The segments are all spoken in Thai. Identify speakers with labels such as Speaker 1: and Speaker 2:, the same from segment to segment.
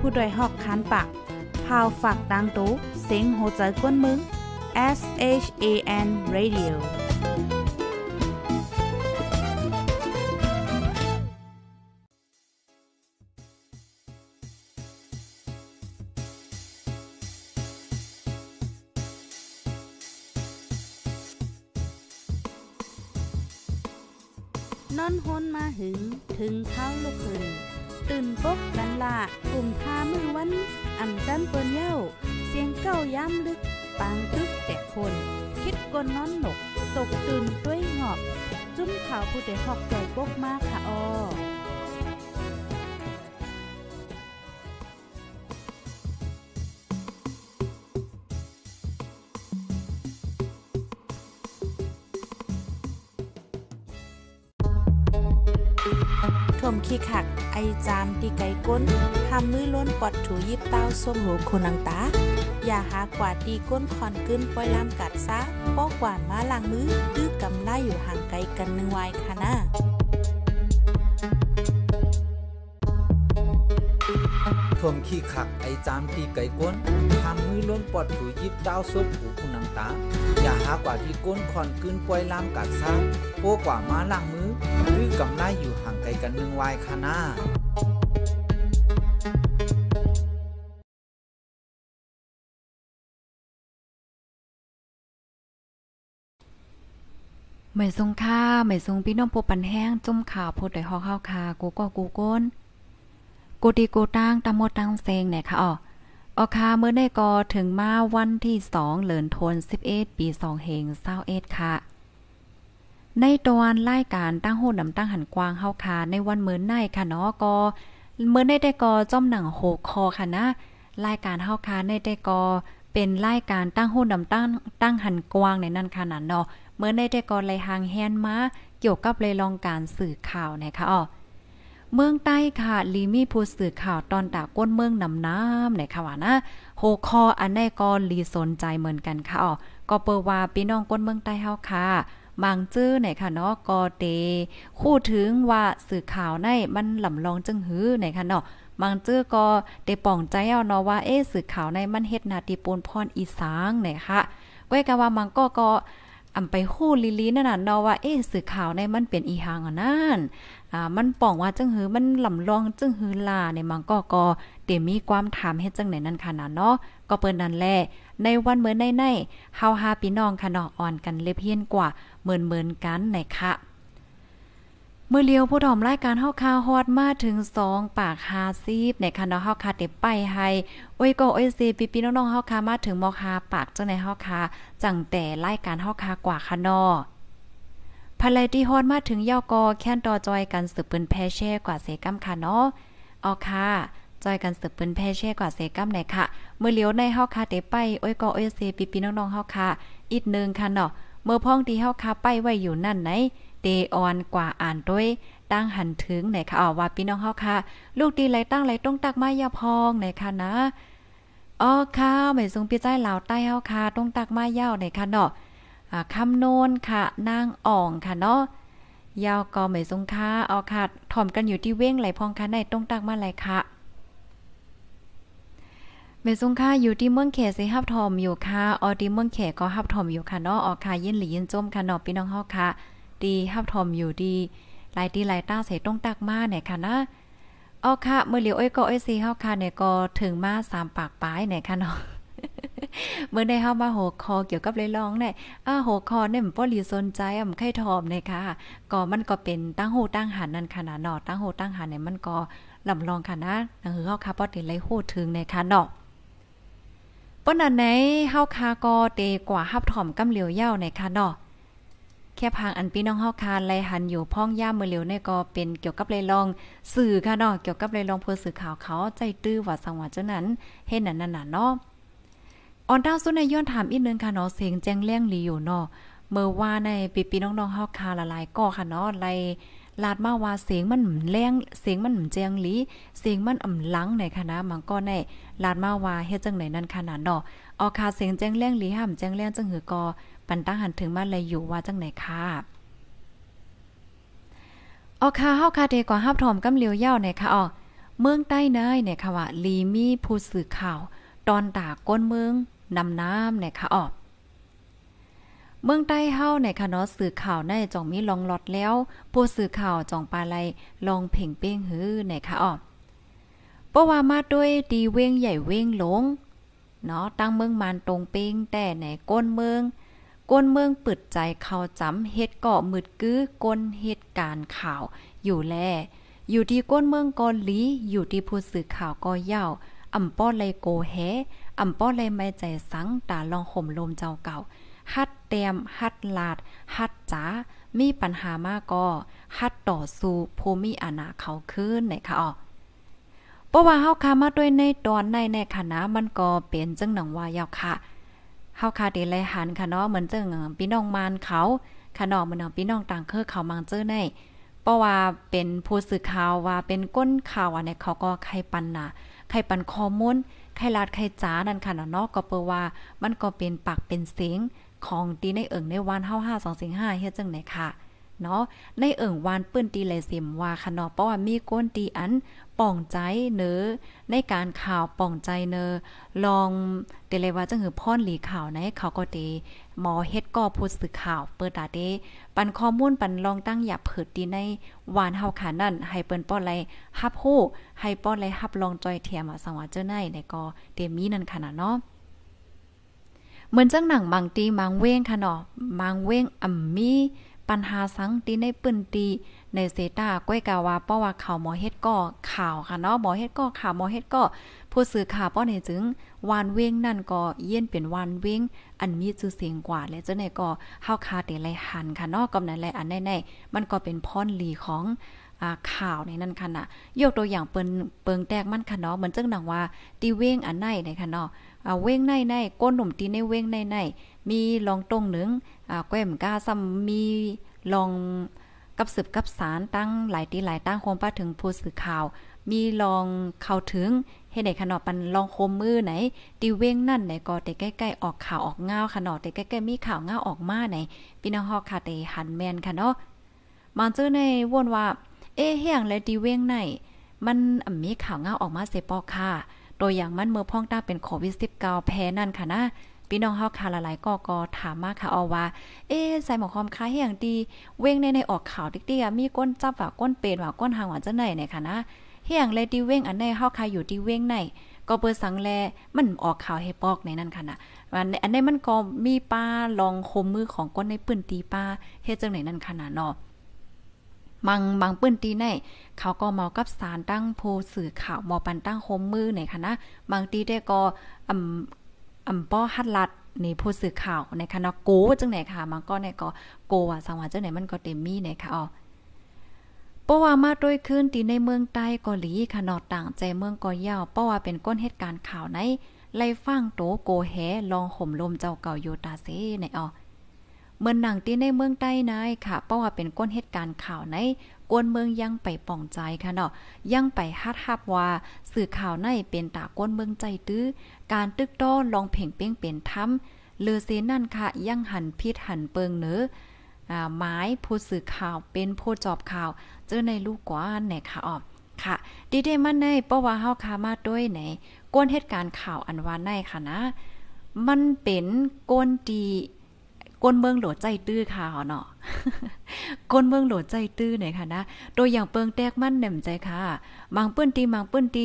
Speaker 1: ผู้ดยหอกคานปากพาวฝากดังตู้เซ็งโหใจกวนมึง S H A N Radio นอนฮนมาหึงถึงเท้าลูกหึงตื่นปกกันละกลุ่มท่ามือวันอ่ำจันเปิ้นเย้าเสียงเก้าย้ำลึก ปางตึกแต่คน คิดกนน้อนหนกตกตื่นด้วยหงอกจุ้มข่าวผู้เด็หอกใจปกมากค่ะออมขี้ขักไอจามตีไก่ก้นทำมือล้นปอดถูยิบเต้าส้มหูคนังตา อย่าหากว่าตีก้นคอนกึ้นปล่อยลำกัดซะป้อกว่ามาลัางมือตื้อกำไลอยู่ห่างไกลกันนึงวัยค่ะนะทมขี้ขักไอจามตีไก่ก้นทำมือล้นปอดถูยิบเต้าส้มหูคนังตา อย่าหากว่าที่ก้นคอนกึ้นปล่อยลำกัดซะป้อกว่ามาลัางมือตื้อกำไลอยู่ห่างไปกันหนึ่งวายคานา
Speaker 2: ไม่ทรงค่าไม่ทรงพี่น้องปูปันแห้งจุ่มข่าวพดได้ฮอกข้าวคากูก็กูก้นกูดีกูตั้งตามดตั้งเซงเนี่ยค่ะ อ๋อออคาเมื่อได้กอถึงมาวันที่สอง เหลินทน11ปี 2เฮงเศร้าเอ็ดค่ะในตอนรายการตั้งโหดนำตั้งหันกวางเฮาคาในวันเมื่อไในค่ะเนาะก็เมื่อไในแต่กอจ้อมหนังโหคอค่ะนะ รายการเฮาคาในแต่กอเป็นรายการตั้งโหดนำตั้งตั้งหันกวางในนั้นค่ะนัดนเนาะเมื่อไในแต่กอเลยหางแฮนมาเกี่ยวกับเลยลองการสื่อข่าวนะคะอ๋อ เมืองใต้ค่ะลีมีผู้สื่อข่าวตอนตาก้นเมืองนำน้ำในค่ะว่านะโหคออันในก็ลีสนใจเหมือนกันค่ะอ๋อก็เปิดว่าพี่น้องก้นเมืองใต้เฮาค่ะบางจื้อไหนค่ะเนาะกอเต คู่ถึงว่าสื่อข่าวในมันลำลองจึงหือไหนค่ะเนาะบางจื้อก็เดป่องใจเอาเนาะว่าเอ๊สื่อข่าวในมันเฮ็ดนาติปูนพรอีสางไหนค่ะก้อยกะว่ามังก็ก็อำไปคู่ลิลีนั่นน่ะเนาะว่าเอ๊สื่อข่าวในมันเป็นอีหางอ่ะนั่นอ่า มันป่องว่าจังหือมันลำลองจังหือลาในมังก็ก็เตมีความถามเฮ็ดจังไหนนั่นค่ะดเนาะ ก็เปิ้นนั่นแหละในวันเมื่อในในเฮาหาพี่น้องค่ะเนาะอ่อนกันเล็บเฮียนกว่า เหมือนเหมือนกันไหนค่ะ เมื่อเลียว ผู้ถอมรายการเฮาคาฮอดมาถึง 2 ปากหาซีบในคันเฮาคาเต็ไปให้อ้ยก็อ้ยซีปีปีน้องๆเฮาคามาถึงมอคาปากจังไหนเฮาคาจังแต่รายการเฮาคากว่าคะนอภยไยที่ฮอดมาถึงยอกอแค้นต่อจอยกันสืบปืนแพเช่กว่าเสกำค่ะเนาะออค่ะจอยกันสืบปืนแพเช่กว่าเสกำไหนค่ะ เมื่อเลี้ยวในเฮาค่ะเตไปอ้อยกอโอ้ยเซปีปีน้องๆเฮาค่ะ อีกนึงค่ะเนาะเมื่อพ้องที่เฮาค่ะไปไว้อยู่นั่นไหน เตออนกว่าอ่านด้วยตั้งหันถึงไหนค่ะอ๋อว่าพี่น้องเฮาค่ะ ลูกดีไรตั้งไรต้องตักไม้ยาพองไหนค่ะนะอ๋อค่ะไม่ทรงพี่ใจเหล่าใต้เฮาค่ะต้องตักไม้ยาวไหนค่ะเนาะคำโนนค่ะนางอ่องค่ะเนาะยาวกอเหมยสงค้าเอาค่ะถ่อมกันอยู่ที่เว้งไหลพองค่ะในตรงตักมาไหลค่ะเมซุงค่าอยู่ที่เมืองเขสิฮับทอมอยู่ค่ะออที่เมืองเขก็ฮับทอมอยู่ค่ะเนาะออค่ะเย็นหลีเย็นจมค่ะเนาะพี่น้องเฮาค่ะดีฮับทอมอยู่ดีหลายที่หลายต้าใส่ต้องตักมาเนี่ยค่ะนะออค่ะเมื่อเหลียวอ้อยก็อ้อยซีเฮาค่ะเนี่ยก็ถึงมาสามปากปลายเนี่ยค่ะเนาะเมื่อได้เข้ามาหวคอเกี่ยวกับเลยร้องได้อ้าหวคอเนี่ยมันป้อลีสนใจอ่ะมัน่ข่ทอมเลยค่ะ ก็มันก็เป็นตั้งหูตั้งหันนั่นขนาดหนอตั้งหูตั้งหันเนี่ยมันก็ลำลองค่ะนะหนังหือเข้าคาป้อติไรหูถึงในค่ะหนอป้อนันไหนเข้าคาก็เตกว่าฮับถอมกำเหลียวเย่าในค่ะหนอแค่พังอันพี่น้องเฮาคานไลหันอยู่พ้องย่ามือเหลียวเนก็เป็นเกี่ยวกับเลยลอง สื่อค่ะเนาะเกี่ยวกับเลยลองเพื่อสื่อข่าวเขาใจตื้อว่าสังหวะเจ้านั้นเฮ็ดนั่นน่ะเนาะออนดาวสุนในย้อนถามอีกนึงค่ะเนาะเสียงแจ้ง้ยงลีอยู่เนาะ เมื่อว่าในปีปีน้องๆเฮาคาละลายก่อค่ะเนาะไลลาดมาว่าเสียงมันแรงเสียงมันแจงลี เสียงมันอ่ำลังในคณะมันก็ในลาดมาว่าเฮ็ดจังไหนนั่นขนาดเนาะ ออคาเสียงแจ้ง้ยงลีห้ามแจ้ง้ยงจังหือกอปันตั้งหันถึงมาเลยอยู่ว่าจังไหนค่ะออคาเฮาคาเดก่อห้าบถอมกำเลียวเย่าในค่ะออเมืองใต้เนยในค่ะว่าลีมีผู้สื่อข่าวตอนตาก้นเมืองนำน้ำเนี่ยค่ะออกเมืองใต้เฮาในคะเนาะสื่อข่าวในจองมีลองหลอดแล้วผู้สื่อข่าวจองปลาไหลลองเพ่งเป้งหื้อในค่ะอ๋อเพราะว่ามาด้วยดีเว้งใหญ่เว้งหลง เนาะตั้งเมืองมานตรงเป้งแต่ในก้นเมือง ก้นเมืองปิดใจ เขาจำเฮ็ดเกาะมืดกือก้นเหตุการณ์ข่าวอยู่แลอยู่ที่ ก้นเมืองกอนลี อยู่ที่ผู้สื่อข่าวกอเย่าอ่ำป้อไลโกแฮอำป้อเลยไม่ใจสังตาลองห่มลมเจ้าเก่าฮัดเตมฮัดลาดฮัดจ๋า มีปัญหามากก็ฮัดต่อสู้ภูมิอาณาเขาขึ้นไหนคะอ๋อเพราะว่าเฮาคามาด้วยในตอนในในคณะมันก็เป็นจังหนังว่ายาวค่ะเฮาคาเดลัหันค่ะเนาะเหมือนจังพี่น้องมานเขาค่ะเนาะเหมือนพี่น้องต่างเครือเขามังเจอในเพราะว่าเป็นผู้สื่อข่าวว่าเป็นก้นข่าวอันนี้เขาก็ใครปันน่ะ ใครปันข้อมูลไข้ลาดไข่จ้านั่นค่ะเนาะก็เปว่ามันก็เป็นปากเป็นเสียงของตีในเอิงในวันเฮาห้าสองสิงห้าเฮ็ดจังไหนค่ะ เนาะในเอิงวานปื้นตีเลเสียมว่าค่ะเนาะเพราะว่ามีก้นตีอันป่องใจเนอ ในการข่าวป่องใจเนอ ลองเตเลว่าจังหือพ่อนหลีข่าวในเขาก็ตีหมอเฮ็ดก่อผู้สื่อข่าวเปิดตาเด้ปันข้อมูลปันลองตั้งหยับเผิดดีในวานเฮาขานั่น ให้เปิ้นป้อนไรฮับฮู้ให้ป้อนไรฮับลองจอยเทียมสังว่าเจ้าในในกอเตมีนั่นขนาดเนาะเหมือนจังหนังบางตีบางเว้งค่ะเนาะบางเว้งอ่ำมีปัญหาสังตีในปืนตีในเซต้าก้อยกาวาเพราะว่าข่าวหมอเฮ็ดก็ข่าวค่ะเนาะหมอเฮ็ดก็ข่าวหมอเฮ็ดก็ผู้สื่อข่าวป้อในจึงวานเว้งนั่นก็เยี่ยนเป็นวานเว้งอันมีชื่อเสียงกว่า และเจ้าในก็เฮาคาเตไลหันค่ะเนาะกำนั้นแลอันแน่นมันก็เป็นพรลีของข่าวในนั้นค่ะนะยกตัวอย่างเปิงเปิงแตกมันค่ะเนาะเหมือนจังหนังว่าตีเว้งอันไหนในค่ะเนาะเว้งในในก้นหนุ่มตีในเว้งในในมีลองตรงหนึ่งแก้มกาซ้ำมีลองกับสืบกับสารตั้งหลายตีหลายตั้งโคมป้าถึงผู้สื่อข่าว มีลองเข้าถึงเฮ็ดให้ขนอปันลองโคมมือไหน ตีเว้งนั่นไหนก็แต่ใกล้ๆออกข่าวออกเงาขนอแต่ใกล้ๆมีข่าวเงาออกมาไหนพี่น้องฮอกค่ะแต่หันแมนค่ะเนาะมันจื้อในวนว่า เอ๊เฮียงและตีเว้งไหน มันมีข่าวเงาออกมาเสปอค่ะ ตัวอย่างมันเมื่อพ่องต้าเป็นโควิด19แพ้นั่นค่ะนะพี่น้องเฮาค่ะหลายๆก็ก็ถามมาค่ะเอาว่า เอ๊ใส่หมอคอมค้าเฮียงดี เว้งในในออกข่าวติ๊กๆมีก้นจับว่าก้นเปนว่าก้นหางว่าจังไหนเนี่ยค่ะนะ เฮียงเลยดีเว้งอันในเฮาค่ะอยู่ดีเว้งในก็เปิดสังแลมันออกข่าวให้ปอกในนั้นค่ะนะอันอันนมันก็มีป้าลองคมมือของก้นในปืนตีป้าเฮ็ดจังไหนนั่นค่ะนะเนาะมังบางปื้นตีในเขาก็เมากับสารตั้งโพสื่อข่าวมอปันตั้งคมมือไหนคะนะบางตีได้ก็ออำป้อฮัดลัดนี่ผู้สื่อข่าว ในคณะโกจังไหนค่ะมันก็ในก็โกว่าสังวาจังไหนมันก็เต็มมี่ในค่ะอ๋อพราะว่ามาด้วยขึ้นตีในเมืองใต้เกาหลีขนอดต่างใจเมืองกอยาวเพราะว่าเป็นก้นเหตุการณ์ข่าวใน ไล่ฟังโตโกแหลองห่มลมเจ้าเก่าโยตาเซในออเมืองหนังตีในเมืองใต้นายค่ะเพราะว่าเป็นก้นเหตุการณ์ข่าวใน กวนเมืองยังไปป่องใจค่ะเนาะยังไปฮัดฮับว่าสื่อข่าวในเป็นตาก้นเมืองใจตื้อการตึกโต้ลองเพ่งเป้งเป็นทำลือเซนั่นค่ะ ยังหันพิษหันเปิงเนอหมายผู้สื่อข่าวเป็นผู้จอบข่าว เจอในลูกกว่าไหนค่ะออกค่ะ ดีเดมันในเพราะว่าเฮาคามาด้วยไหนกวนเหตุการณ์ข่าวอันวานในค่ะนะ มันเป็นกวนดีกวนเมืองโหลดใจตื้อค่ะเนาะกวนเมืองโหลดใจตื้อไหนค่ะนะโดยอย่างเปิงแตกมันแหน่มใจค่ะบางเปื้นตีบางเปื้นตี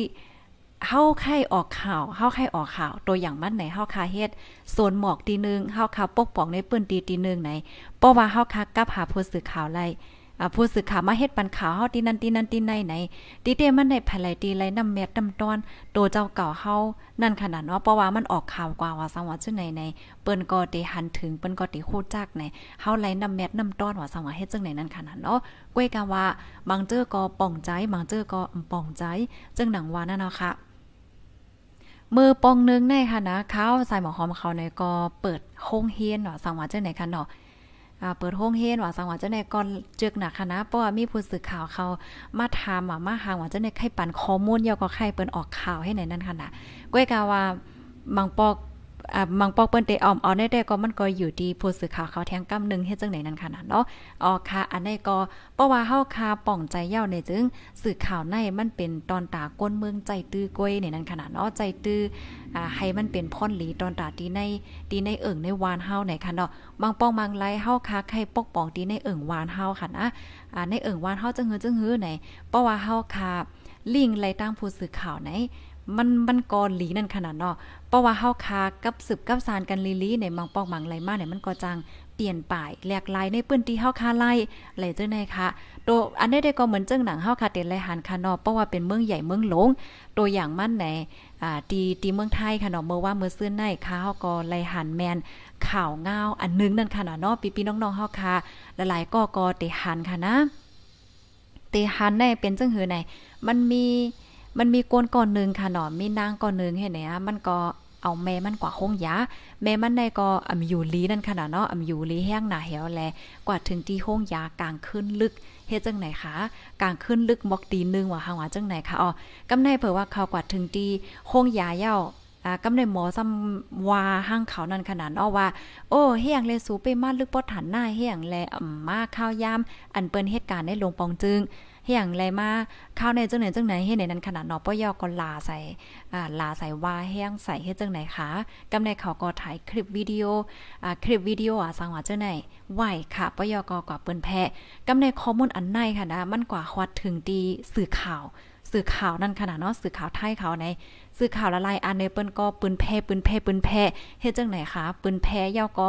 Speaker 2: เฮาไข่ออกข่าวเฮาไข่ออกข่าว ตัวอย่างมันไหนเฮาคาเฮ็ดส่วนหมอกตีนึงเฮาคาปกป้องในปืนตีตีนึงไหนเพราะว่าเฮาคากับหาผู้สื่อข่าวไล่ผู้สื่อข่าวมาเฮ็ดปันข่าวเฮาตีนันตีนันตีในไหนตีเตมันได้ภผยไหลตีไหลนำแมดดำตอนโตเจ้าเก่าเฮานั่นขนาดเนาะเพราะว่ามันออกข่าวกว่าว่าสังวะชื่อไหนใน เปิ้นก็ติหันถึงเปิ้นก็ติโคจักไหนเฮาไหลนำแมดนำตอนว่าสังวะเฮ็ดจังไหนนั่นขนาดเนาะกวยกะว่า บางเจ้อก็ป่องใจ บางเจ้อก็ป่องใจจังหนังว่านั่นเนาะค่ะมือปองนึงในค่ะนะเขาใส่หมอหอมเขาในก็เปิดห้องเฮียนเนาะสังวาเจ้าไหนคะเนาะเปิดห้องเฮียนว่าสังวาเจ้าในก่อนเจือกหนักค่ะนะเพราะว่ามีผู้สื่อข่าวเขามาถามมามาหางว่าเจ้าในไขรปั่นข้อมูลเยาก็ไขรเปิ้นออกข่าวให้ไหนนั่นค่ะนะก้อยกาว่าบางปอกมังปอกเปิ้นเตออมเอาได้แต่ก็มันก็อยู่ดี ผู้สื่อข่าวเขาแทงกํหนึ่งเฮ็ดจังไหนนั่นขนาดเนาะอ๋อค่ะอันนี้ก็เพราะว่าเฮาคาป่องใจเย้าในจึงสื่อข่าวในมันเป็นตอนตาก้นเมืองใจตื้อกวยในนั้นขนาดเนาะ ใจตื้ออ่าให้มันเป็นพ่อนหลีตอนตาดีในดีในเอิ่งในวานเฮาไหนค่ะเนาะมังป้องมังไลเฮาคาใครปกป้องดีในเอิ่งวานเฮาค่ะนะอ่าในเอิ่งวานเฮาจังเฮือจังเฮือไหนเพราะว่าเฮาคา ลิงไลตั้งผู้สื่อข่าวไหน มันมันกอหลีนั่นขนาดเนาะเพราะว่าเฮาคากับสืบกับสาร กันลีลีในมังปอกหมังไหลมาเนี่ยมันก็จัง เปลี่ยนป่ายแหลกลายในปื้นที่เฮาคาไล่ไหลเจ้าในค่ะโตอันนี้ได้ก็เหมือนเจ้งหนังเฮาคาเต็นไหลหันคานอเพราะว่า เป็นเมืองใหญ่เมืองหลง ตัวอย่างมั่นไหน อ่าตีตีเมืองไทยค่ะเนาะเมื่อว่าเมื่อซื้อในค่ะเฮาก็ไหหันแมนข่าวเงาอันนึงนั่นค่ะเนาะพี่ๆน้องๆเฮาคาหลายๆ ก็ก็เตหันค่ะนะ เตหันในเป็นจังหือไหน มันมีมันมีโกนก่อนหนึ่งค่ะหนอมีนางก่อนหนึ่งเห็นไหมฮะมันก็เอาแม่มันกว่าห้องยาแม่มันในก็อำอยู่ลีนั่นขนาดเนาะอำอยู่ลีแห้งหนาเหวแลกว่าถึงที่ห้องยากลางขึ้นลึกเฮ็ดจังไหนคะกลางขึ้นลึกบอกตีนึงว่าหาว่าจังไหนคะอ๋อกำในเผื่อว่าเขากว่าถึงที่ห้องยาเย้าอ่ากำในหมอซ้ำวาห้างเขานั่นขนาดเนาะว่า โอ้เฮียงเลยสูไปมาลึกปอดฐานหน้าเฮียงแลอ่ำมาข้าวยาม อันเปิ้นเหตุการณ์ได้ลงปองจึงอย่างไรมาข้าวในจังไหนจังไหนเฮ็ดในนั้นขนาดเนาะป้อยอก็ลาใส่อ่าลาใส่ว่าแห้งใส่เฮ็ดจังไหนคะกำในเขาก็ถ่ายคลิปวิดีโออ่าคลิปวิดีโออ่ะสังว่าจังไหนไหวค่ะป้อยอก็กว่าเปิ้นแพ้กำในข้อมูลอันในค่ะนะมันกว่าฮอดถึงดีสื่อข่าว สื่อข่าวนั่นขนาดเนาะสื่อข่าวไทยเขาในสื่อข่าวละลายอันในเปิ้นก็ปืนแพ้ปืนแพ้ปืนแพ้เฮ็ดจังไหนคะปืนแพ้ยอก็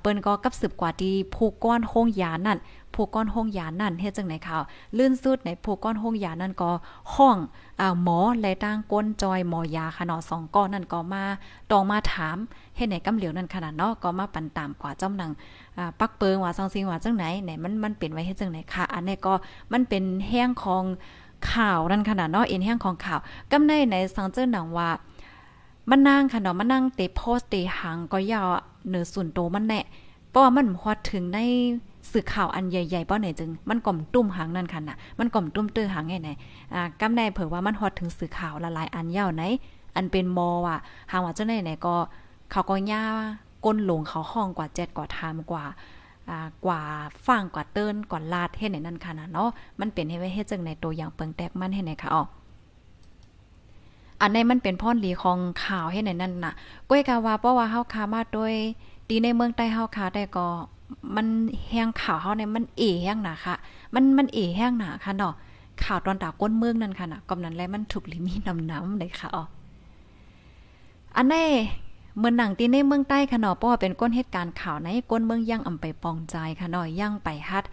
Speaker 2: เปิ้นก็กับสืบกว่าที่ผู้ก้อนโฮงยานั่นผู้ก้อนห้องยานั่นเฮ็ดจังไหนข่าวลื่นสุดในผู้ก้อนห้องยานั่นก็ห้อง อ่าหมอและตั้งก้นจอยหมอ ยาค่ะเนาะสอง ก้อน นั่นก็มาตองมาถามเฮ็ดไหนกำเหลียว นั่น ขนาด เนาะก็มา ปันตามกว่าจ้ำนัง อ่า ปัก เปิงว่าซองซิงว่า จังไหนไหนมัน มัน เป็นไว้เฮ็ดจังไหนค่ะอันนี้ก็มัน เป็นแห้ง ของข่าว นั่น ขนาด เนาะ เอ็นแห้ง ของข่าวกำในในสังเจ้าหนัง ว่า มัน นั่งค่ะเนาะมัน นั่ง เตโพสเตหังก็ยาวเนื้อส่วนโตมันแน่เพราะว่ามันฮอดถึงในสื่อข่าวอันใหญ่ๆป้อไหนจึงมันกล่อมตุ้มหางนั่นค่นน่ะ มันกล่อมตุ้มตื้อหางไงไหน อ่ากำได้เผยว่ามันฮอดถึงสื่อข่าวละลายอันยาวไหน อันเป็นมอว่ะหางว่าเจ้าไหนไหนก็ เขาก็ย่าก้นหลงเขาห้องกว่าเจ็ดกว่าทามกว่าอ่ากว่าฟังกว่าเติ้นกว่าลาดเฮ็ดไหนนั่นค่นน่ะเนาะมันเป็นให้ไว้เฮ็ดจังในตัวอย่างเปิงแตกมันให้ไหนค่ะอ๋ออันีนมันเป็นพ่อนลีของข่าวให้ไหนนั่นน่ะก้อยกาว่าเพราะว่าเฮาคามาด้วยตีในเมืองใต้เฮาค่ะแต่ก็มันแห้งข่าวเฮาเนี่ยมันเอแห้งหนะค่ะมันมันเอแห้งหนาค่ะเนาะข่าวตอนตาก้นเมืองนั่นค่ะนะกำนั้นแลมันถูกลิมีน้ำน้าเลยค่ะอ๋ออันนี้เมืองหนังตีในเมืองใต้ค่ะเนาะเพราะว่าเป็นก้นเหตุการณ์ข่าวในก้นเมืองย่างอำไปปองใจค่ะเนาะย่างไปฮัด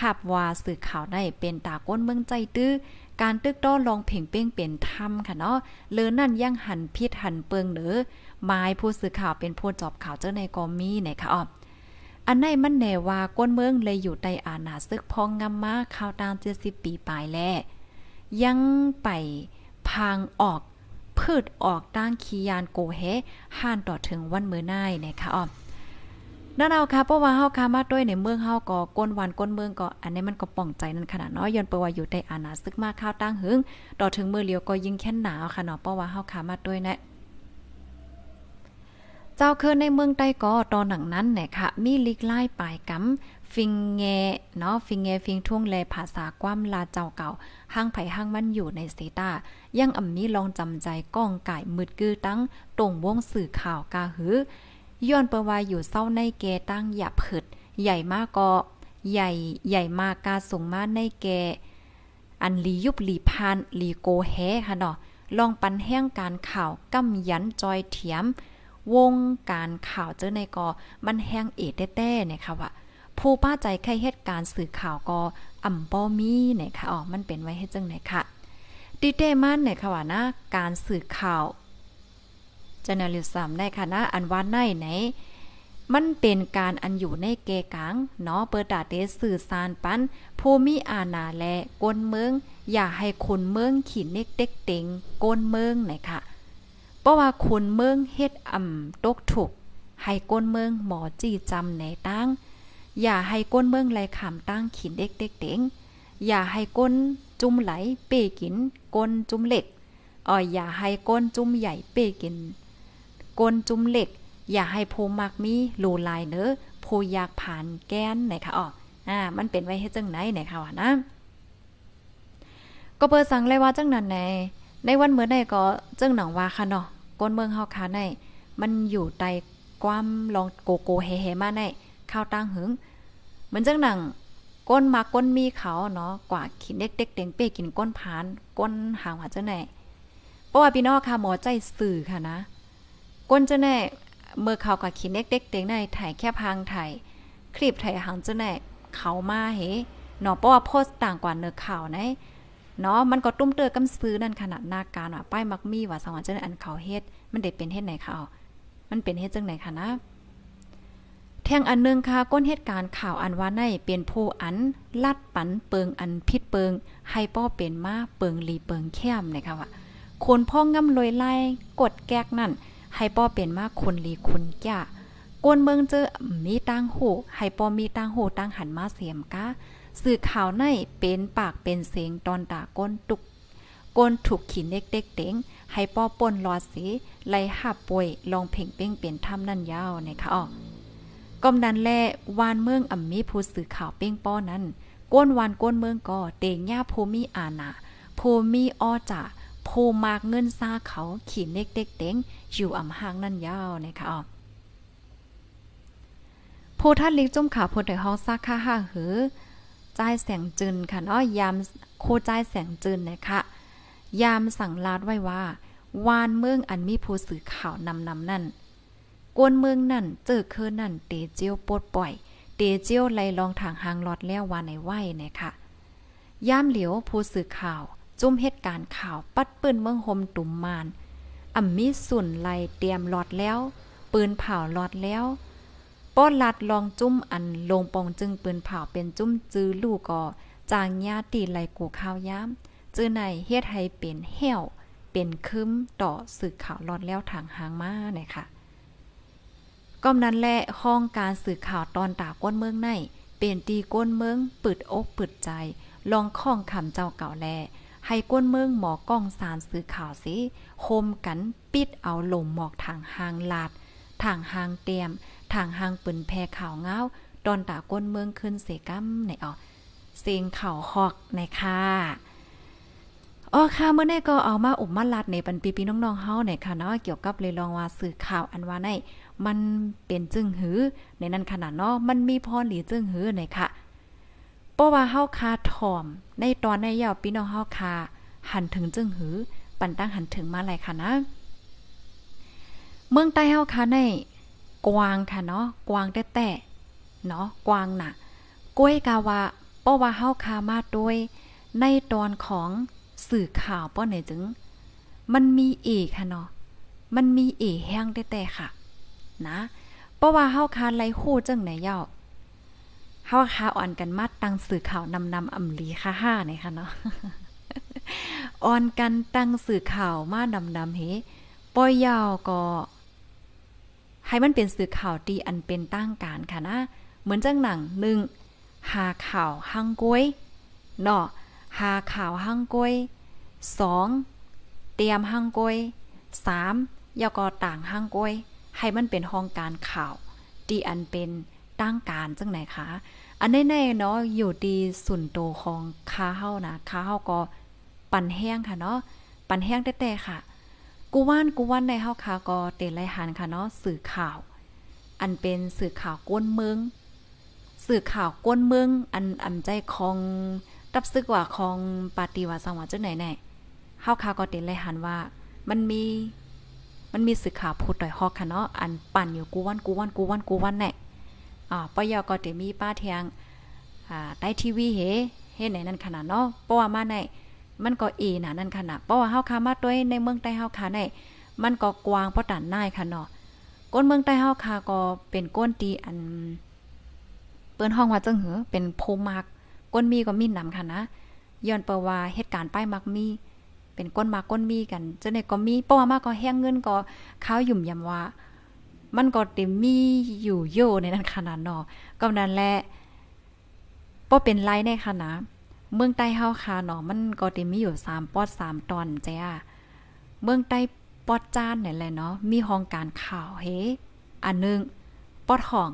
Speaker 2: หับว่าสื่อข่าวได้เป็นตาก้นเมืองใจตื้อ การตึกต้อลองเพ่งเป้งเปลี่ยนธรรมค่ะเนาะเลือนั่นย่างหันพิษหันเปิงหรือไม้ผู้สื่อข่าวเป็นผู้จอบข่าวเจ้าในกอมีไหนคะอ๋ออันในมันแน่ว่าก้นเมืองเลยอยู่ในอาณาซึกพองงามมาข่าวตางเจ็ดสิบปีปลายแลยังไปพางออกพืชออกตั้งคียานโกเฮห่านต่อถึงวันมือหน้ายนะคะอ๋อนั่นเอาค่ะเพราะว่าเฮาคามา ด้วยในเมืองเฮาก็ก้นวันก้นเมืองก็ อันนี้มันก็ป่องใจนั่นขนาดเนาะย้อนเปว่าอยู่ในอาณาซึกมากข้าวตั้งหึงต่อถึงมือเลียวก็ยิ่งแค่หนาวค่ะเนาะเพราะว่าเฮาคามาด้วยนะเจ้าเคือในเมืองใต้ก็ตอนหนังนั้นนหละค่ะ มีลิกไล่ปลายกำ ฟิงเงเนาะฟิงเงฟิงท่วงแลภาษาความลาเจ้าเก่าห้างไผ่ห้างมันอยู่ในเซตายังอ่ำนี้ลองจำใจก้องไก่มืดกือตั้งตรงวงสื่อข่าวกาหือย้อนเปวายอยู่เศร้าในแกตั้งหย่าผิดใหญ่มากก็ใหญ่ใหญ่มากกาสูงมากในแกอันลียุบลีพานลีโกแฮค่ะเนาะลองปันแห้งการข่าวกำยันจอยเถียมวงการข่าวเจอในกอมันแห้งเอดแต้ๆเนี่ยค่ะว่า ผู้ป้าใจใครเหตุการณ์สื่อข่าวกออ่าป้อมีเนี่ยค่ะอ๋อมันเป็นไว้ให้จังไหนค่ะดีเตมันเนี่ยค่ะว่านะ การสื่อข่าวจนาลิสามได้ค่ะนะอันว่าในไหน มันเป็นการอันอยู่ในเกกังเนาะเปิดดาเตสื่อสารปันผู้มีอาณาและกวนเมือง อย่าให้คนเมืองขีดเน็กเต็กเต็งกวนเมืองไหนค่ะราะว่าคนเมืองเฮ็ดอ่ำตกถูก ให้ก้นเมืองหมอจี้จำในตั้ง อย่าให้ก้นเมืองไหลขามตั้งขินเด็กเด็กเต็งอย่าให้ก้นจุ่มไหล เป้กิน ก้นจุ่มเหล็กอ่ออย่าให้ก้นจุ่มใหญ่เป้กิน ก้นจุ่มเหล็ก อย่าให้โพมักมีโลลายเนอโพอยากผ่านแก้นไหนคะอ๋ออ่า มันเป็นไว้ให้จังไหนไหนคะวะนะ ก็เปิดสั่งเลยว่าจังนั้นไหนในวันเมื่อใดก็จังหนังว่าค่ะเนาะก้นเมืองเฮาค่ะในมันอยู่ใต้ความลองโกโก้เฮเฮมาในข้าวตั้งหึงเหมือนจังหนังก้นมาก้นมีเขาเนาะกว่าขินเด็กเด็กเต็งเป้กินก้นผานก้นหางหาเจ้าไหนเพราะว่าพี่น้องค่ะหมอใจสื่อค่ะนะ ก้นเจ้าไหนเมื่อเขากับขินเด็กเด็กเต็งในถ่ายแค่พางถ่ายคลิปถ่ายหางเจ้าไหนเขามาเหเนาะเพราะว่าโพสต์ต่างกว่าเนื้อข่าวหนเนาะมันก็ตุ้มเตอกำซื้อนั่นขนาดหน้าการว่าป้ายมักมีว่าสวรรค์เจ้าอันเขาเฮ็ดมันเด็ดเป็นเฮ็ดไหนคะมันเป็นเฮ็ดจังไหนคะนะแทงอันนึงค่ะ ก้นเหตุการณ์ข่าวอันว่าในเป็นผู้อัน ลัดปันเปิงอันพิษเปิง ให้ป้อเป็นมาเปิงลีเปิงเข้มนะคะว่า คนพ่องํ่ำลอยไล่กดแก๊กนั่น ให้ป้อเป็นมาคนลีคนแก่กวนเมืองเจอมีตั้งหู ให้ป้อมีตั้งหูตั้งหันมาเสียมกะสื่อข่าวในเป็นปากเป็นเสียงตอนตาก้นตุก ก้นถูกขีนเด็กเด็กเต็งให้ป้อป่นลอดสีไล่หับป่วย ลองเพ่งเป้งเปลี่ยนถ้ำนั่นยาวนะคะอ๋อก้มดันแลวานเมืองอ่ำมีผู้สื่อข่าวเป้งป้อนั้นก้นวานก้นเมืองก่อเตงย่าภูมิอาณาภูมิอ้อจ่าภูมากเงินซาเขาขีนเด็กเด็กเต็งอยู่อ่ำห้างนั่นยาวนะคะอ๋อผู้ท่านลิกจุ่มขาพลใดห้องซักค่าห้าหือใจแสงจืนค่ะเนาะยามโคใจแสงจืนนะคะยามสั่งลาดไว้ว่า วานเมืองอันมีผู้สื่อข่าว นำนำนั่น กวนเมืองนั่น เจอเคืนนั่น เตเจียวปดปล่อย เตเจียวไล่ลองทาง หางลอด แล้ววานในไหวนะคะยามเหลียวผู้สื่อข่าว จุ่มเหตุการณ์ข่าวปัดปืนเมืองหมตุ่มมานอ่ำมีสุนไล่เตรียมลอดแล้ว ปืนเผาลอดแล้วป้อลัดลองจุ้มอันลงปองจึงปืนเผาเป็นจุ้มจื้อลูกก็จางญาติไหลกูข้าวย้ำจื้อในเฮ็ดให้เป็นเหี่ยวเป็นคึ้มต่อสื่อข่าวรอดแล้วทางหางมาเนี่ยค่ะก้อมนั้นแหละห้องการสื่อข่าวตอนตาก้นเมืองในเป็นตีก้นเมืองปิดอกปิดใจ ลองข้องคำเจ้าเก่าแล ให้ก้นเมืองหมอก้องสารสื่อข่าวสิโคมกันปิดเอาลมหมอกทางหางลาดทางหางเตียมทางหางปืนแพ่ข่าวเงาดอนตาก้นเมืองขึ้นเสกัมในอ๋อเสียงข่าวหอกในค่ะ อ๋อค่ะเมื่อไนก็เอามาอบมาลัดในปันปีปีน้องๆเฮาในค่ะเนาะเกี่ยวกับเลยลองว่าสื่อข่าวอันว่าในมันเป็นจึงหือ ในนั้นขนาดเนาะมันมีพรหรือจึงหือในค่ะเพราะว่าเฮาคาถ่อม ในตอนในยาวพี่น้องเฮาคาหันถึงจึงหือปันตั้งหันถึงมาอะไรค่ะนะ เมืองใต้เฮาคาในกวางค่ะเนาะกวางแต่แต่เนาะกวางน่ะก้วยกาวาเพราะว่าเฮาคามาด้วย ในตอนของสื่อข่าวป้อไหนจึงมันมีเอกค่ะเนาะมันมีเอแห้งแต่แต่ค่ะ นะเพราะว่าเฮาคาไลฮู้จังไหนย่าเฮาคาอ่อนกันมาตั้งสื่อข่าวนำนำอำลีค่ะห้าเนี่ยค่ะเนาะอ่อนกันตั้งสื่อข่าวมานำนำเฮปอยยาวก็ให้มันเป็นสื่อข่าวดีอันเป็นตั้งการค่ะนะ เหมือนจังหนังหนึ่งหาข่าวหังก้วยเนาะหาข่าวหังก้วยสองเตรียมหังก้วยสามยกอต่างหังก้วย ให้มันเป็นห้องการข่าวดีอันเป็นตั้งการจังไหนคะอันแน่ๆเนาะอยู่ดีสุนโตของคาเฮานะคาเฮาก็ปั่นแห้งค่ะเนาะปั่นแห้งแต่ๆค่ะกูว่านกูว่านในเฮาคาก็เตไลหันค่ะเนาะสื่อข่าว อันเป็นสื่อข่าวก้นเมืองสื่อข่าวก้นเมือง อันอำใจของตับซึกว่าของปาติว่าสังวาจังไหนแน่เฮาคาก็เตไลหันว่ามันมีมันมีสื่อข่าวพูดต่อยฮอกค่ะเนาะอันปั่นอยู่กูว่านกูว่านกูว่านกูว่านแน่อ่าปยอก็เตมีป้าเทียงอ่าใต้ทีวีเฮเฮ็ดไหนนั่นขนาดเนาะเพราะว่ามาในมันก็อีน่ะนั่นค่ะนะเพราะว่าเฮาคามาด้วย ในเมืองใต้เฮาคาในมันก็กว้างเพราะตันน่ายค่ะเนาะ ก้นเมืองใต้เฮาคาก็เป็นก้นตีอัน เปิ้นห้องว่าจังหือเป็นโพมัก ก้นมีก็มีนำค่ะนะ ย้อนเปว่าเหตุการณ์ป้ายมักมี เป็นก้นมากก้นมีกันจะในก็มี เพราะว่ามากก็แห้งเงินก็เขาหยุ่มยำว่ามันก็เต็มมีอยู่โยในนั้นขนาดเนาะก็นั้นแหละบ่เป็นไรในขนาดเมืองใต้เฮาค่ะเนาะมันก็จะมีอยู่3ปอด3ตอนจ้ะเมืองใต้ปอดจานนี่แหละเนาะมีห้องการข่าวเฮอันนึงปอดห้อง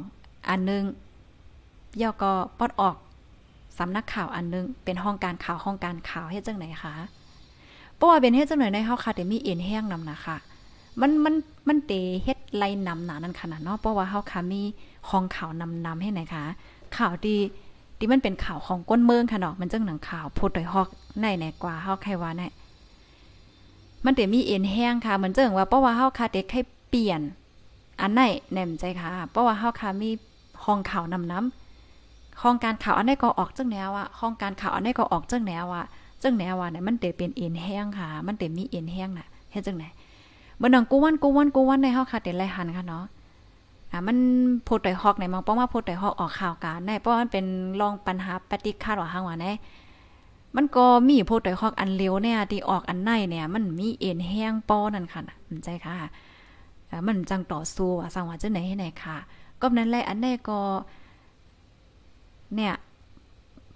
Speaker 2: อันนึงย่อก็ปอดออกสำนักข่าวอันนึง เป็นห้องการข่าวห้องการข่าวเฮ็ดจังไหนคะเพราะว่าเป็นเฮ็ดจังไหนในเฮาค่ะแ่มีเอ็นแห้งนำนะคะ มันมันมันเตเฮ็ดไล่นำหนานั้นขนาดเนาะเพราะว่าเฮาค่ะมีห้องข่าวนำนำให้ไหนคะข่าวดีที่มันเป็นข่าวของก้นเมืองค่ะเนาะ มันจังหนังข่าวพูดโดยฮอกในแนกว่าเฮาใครว่าแน่มันเดี๋ยวมีเอ็นแห้งค่ะเหมือนจังว่าเพราะว่าเฮาคาเด็กให้เปลี่ยน อันไหนแนมใจค่ะ เพราะว่าเฮาคามีห้องข่าวนำน้ำห้องการข่าวอันไหนก็ออกจังแนวอ่ะห้องการข่าวอันไหนก็ออกจังแนวอ่ะจังแนวอ่ะเนี่ยมันเดี๋ยวเป็นเอ็นแห้งค่ะ มันเดี๋ยวมีเอ็นแห้งน่ะเฮ็ดจังไหนเมื่อนังกูวันกูวันกูวันในเฮาคาเด็กไรหันค่ะเนาะมันโพดตฮอกในมองป้องว่าโพดตฮอกออกข่าวการในเพราะมันเป็นรองปัญหาปฏิฆาหว่าห้างว่าแน่มันก็มีโพดตฮอกอันเลวเนี่ยที่ออกอันในเนี่ย มันมีเอ็นแห้งป้อนั่นค่ะมันใจค่ะ มันจังต่อสู้ว่าสังว่าจะไหนให้ไหนค่ะก็นั้นแหละอันในก็ เนี่ย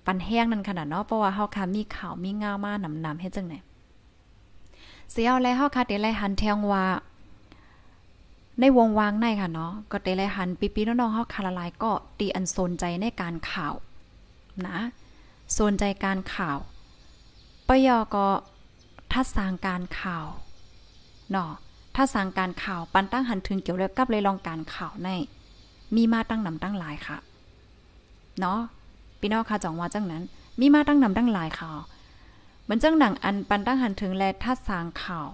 Speaker 2: ปันแห้งนั่นขนาดเนาะเพราะว่าเฮาค่ะมีข่าวมีงามาหนำๆให้จังไหนเสียเอาไรเฮาค่ะเดี๋ยวไรหันแทงว่าในวง วาง ใน ค่ะ เนาะก็เตเลยหันปีปีน้องๆเฮาคาละลายก็ตีอันสนใจในการข่าวนะสนใจการข่าว ปยอก็ทัดสางการข่าวเนาะ ทัดสางการข่าว ปันตั้งหันถึงเกี่ยวเกับเลยลองการข่าวใน มีมาตั้งนำตั้งหลายค่ะ เนาะพี่น้องค่ะจองว่าจังนั้น มีมาตั้งนำตั้งหลายข่าวมันจังหนังอันปันตั้งหันถึงแลทัดสางข่าว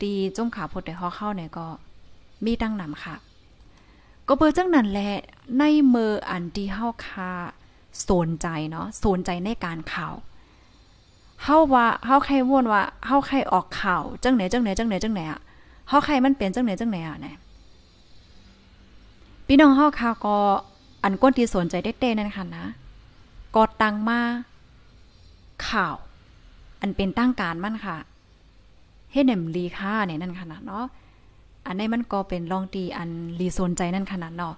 Speaker 2: ตีจุ้มขาพดในฮอเข้าเนี่ยก็มีดังนำค่ะ ก็เบอร์จังนั้นแหละในเมออันที่เฮาคาสนใจเนาะสนใจในการข่าวเฮาว่าเฮาใครว่นว่าเฮาใครออกข่าวจังไหนจังไหนจังไหนจังไหนอ่ะเฮาใครมันเป็นจังไหนจังไหนอ่ะนะพี่น้องเฮาคาก็อันก้นที่สนใจเด้เต้นั่นค่ะนะ กอตังมาข่าว อันเป็นตั้งการมั่นค่ะเฮ็ดแหนมลีค่าเนี่ยนั่นะนะเนาะันนี้มันก็เป็นลองตีอันรีโซนใจนั่นขนาดเนาะ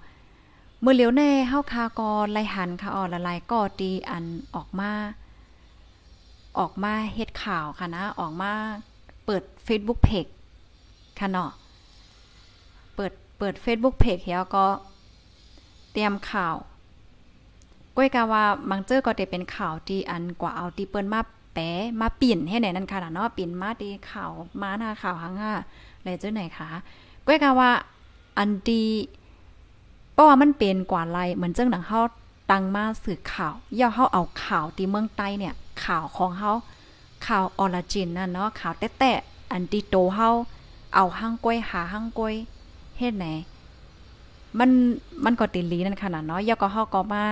Speaker 2: เมื่อเหลียวแน่เฮาคากอไลหันค่ะออละลายก็ตีอันออกมา ออกมาเฮ็ดข่าวค่ะนะออกมาเปิด Facebook Page ค่ะเนาะ เปิดเปิด Facebook Page เฮ้วก็ เตรียมข่าว ก้อยกาว่าบางเจอก็จะเป็นข่าวที่อันกว่าเอาที่เปิ้นมาแปะมาปิ่นให้ไหนนั่นค่ะเนาะปิ่นมาตีข่าวมาหน้าข่าวหังอ่ะลยจ้าไหนคะก้อยกาว่าอันดี เพราะว่ามันเป็นกว่าไรเหมือนเจ้าหนังเขาตังมาสื่อข่าว ย่อเขาเอาข่าวที่เมืองใต้เนี่ยข่าวของเขาข่าวออริจินนั่นเนาะข่าวแต่แต่อันดีโตเขาเอาห้างกล้วยหาห้างกล้วยเฮ็ดไหนมันมันก็ติลีนั่นขนาดเนาะย่อก็เขาก็มา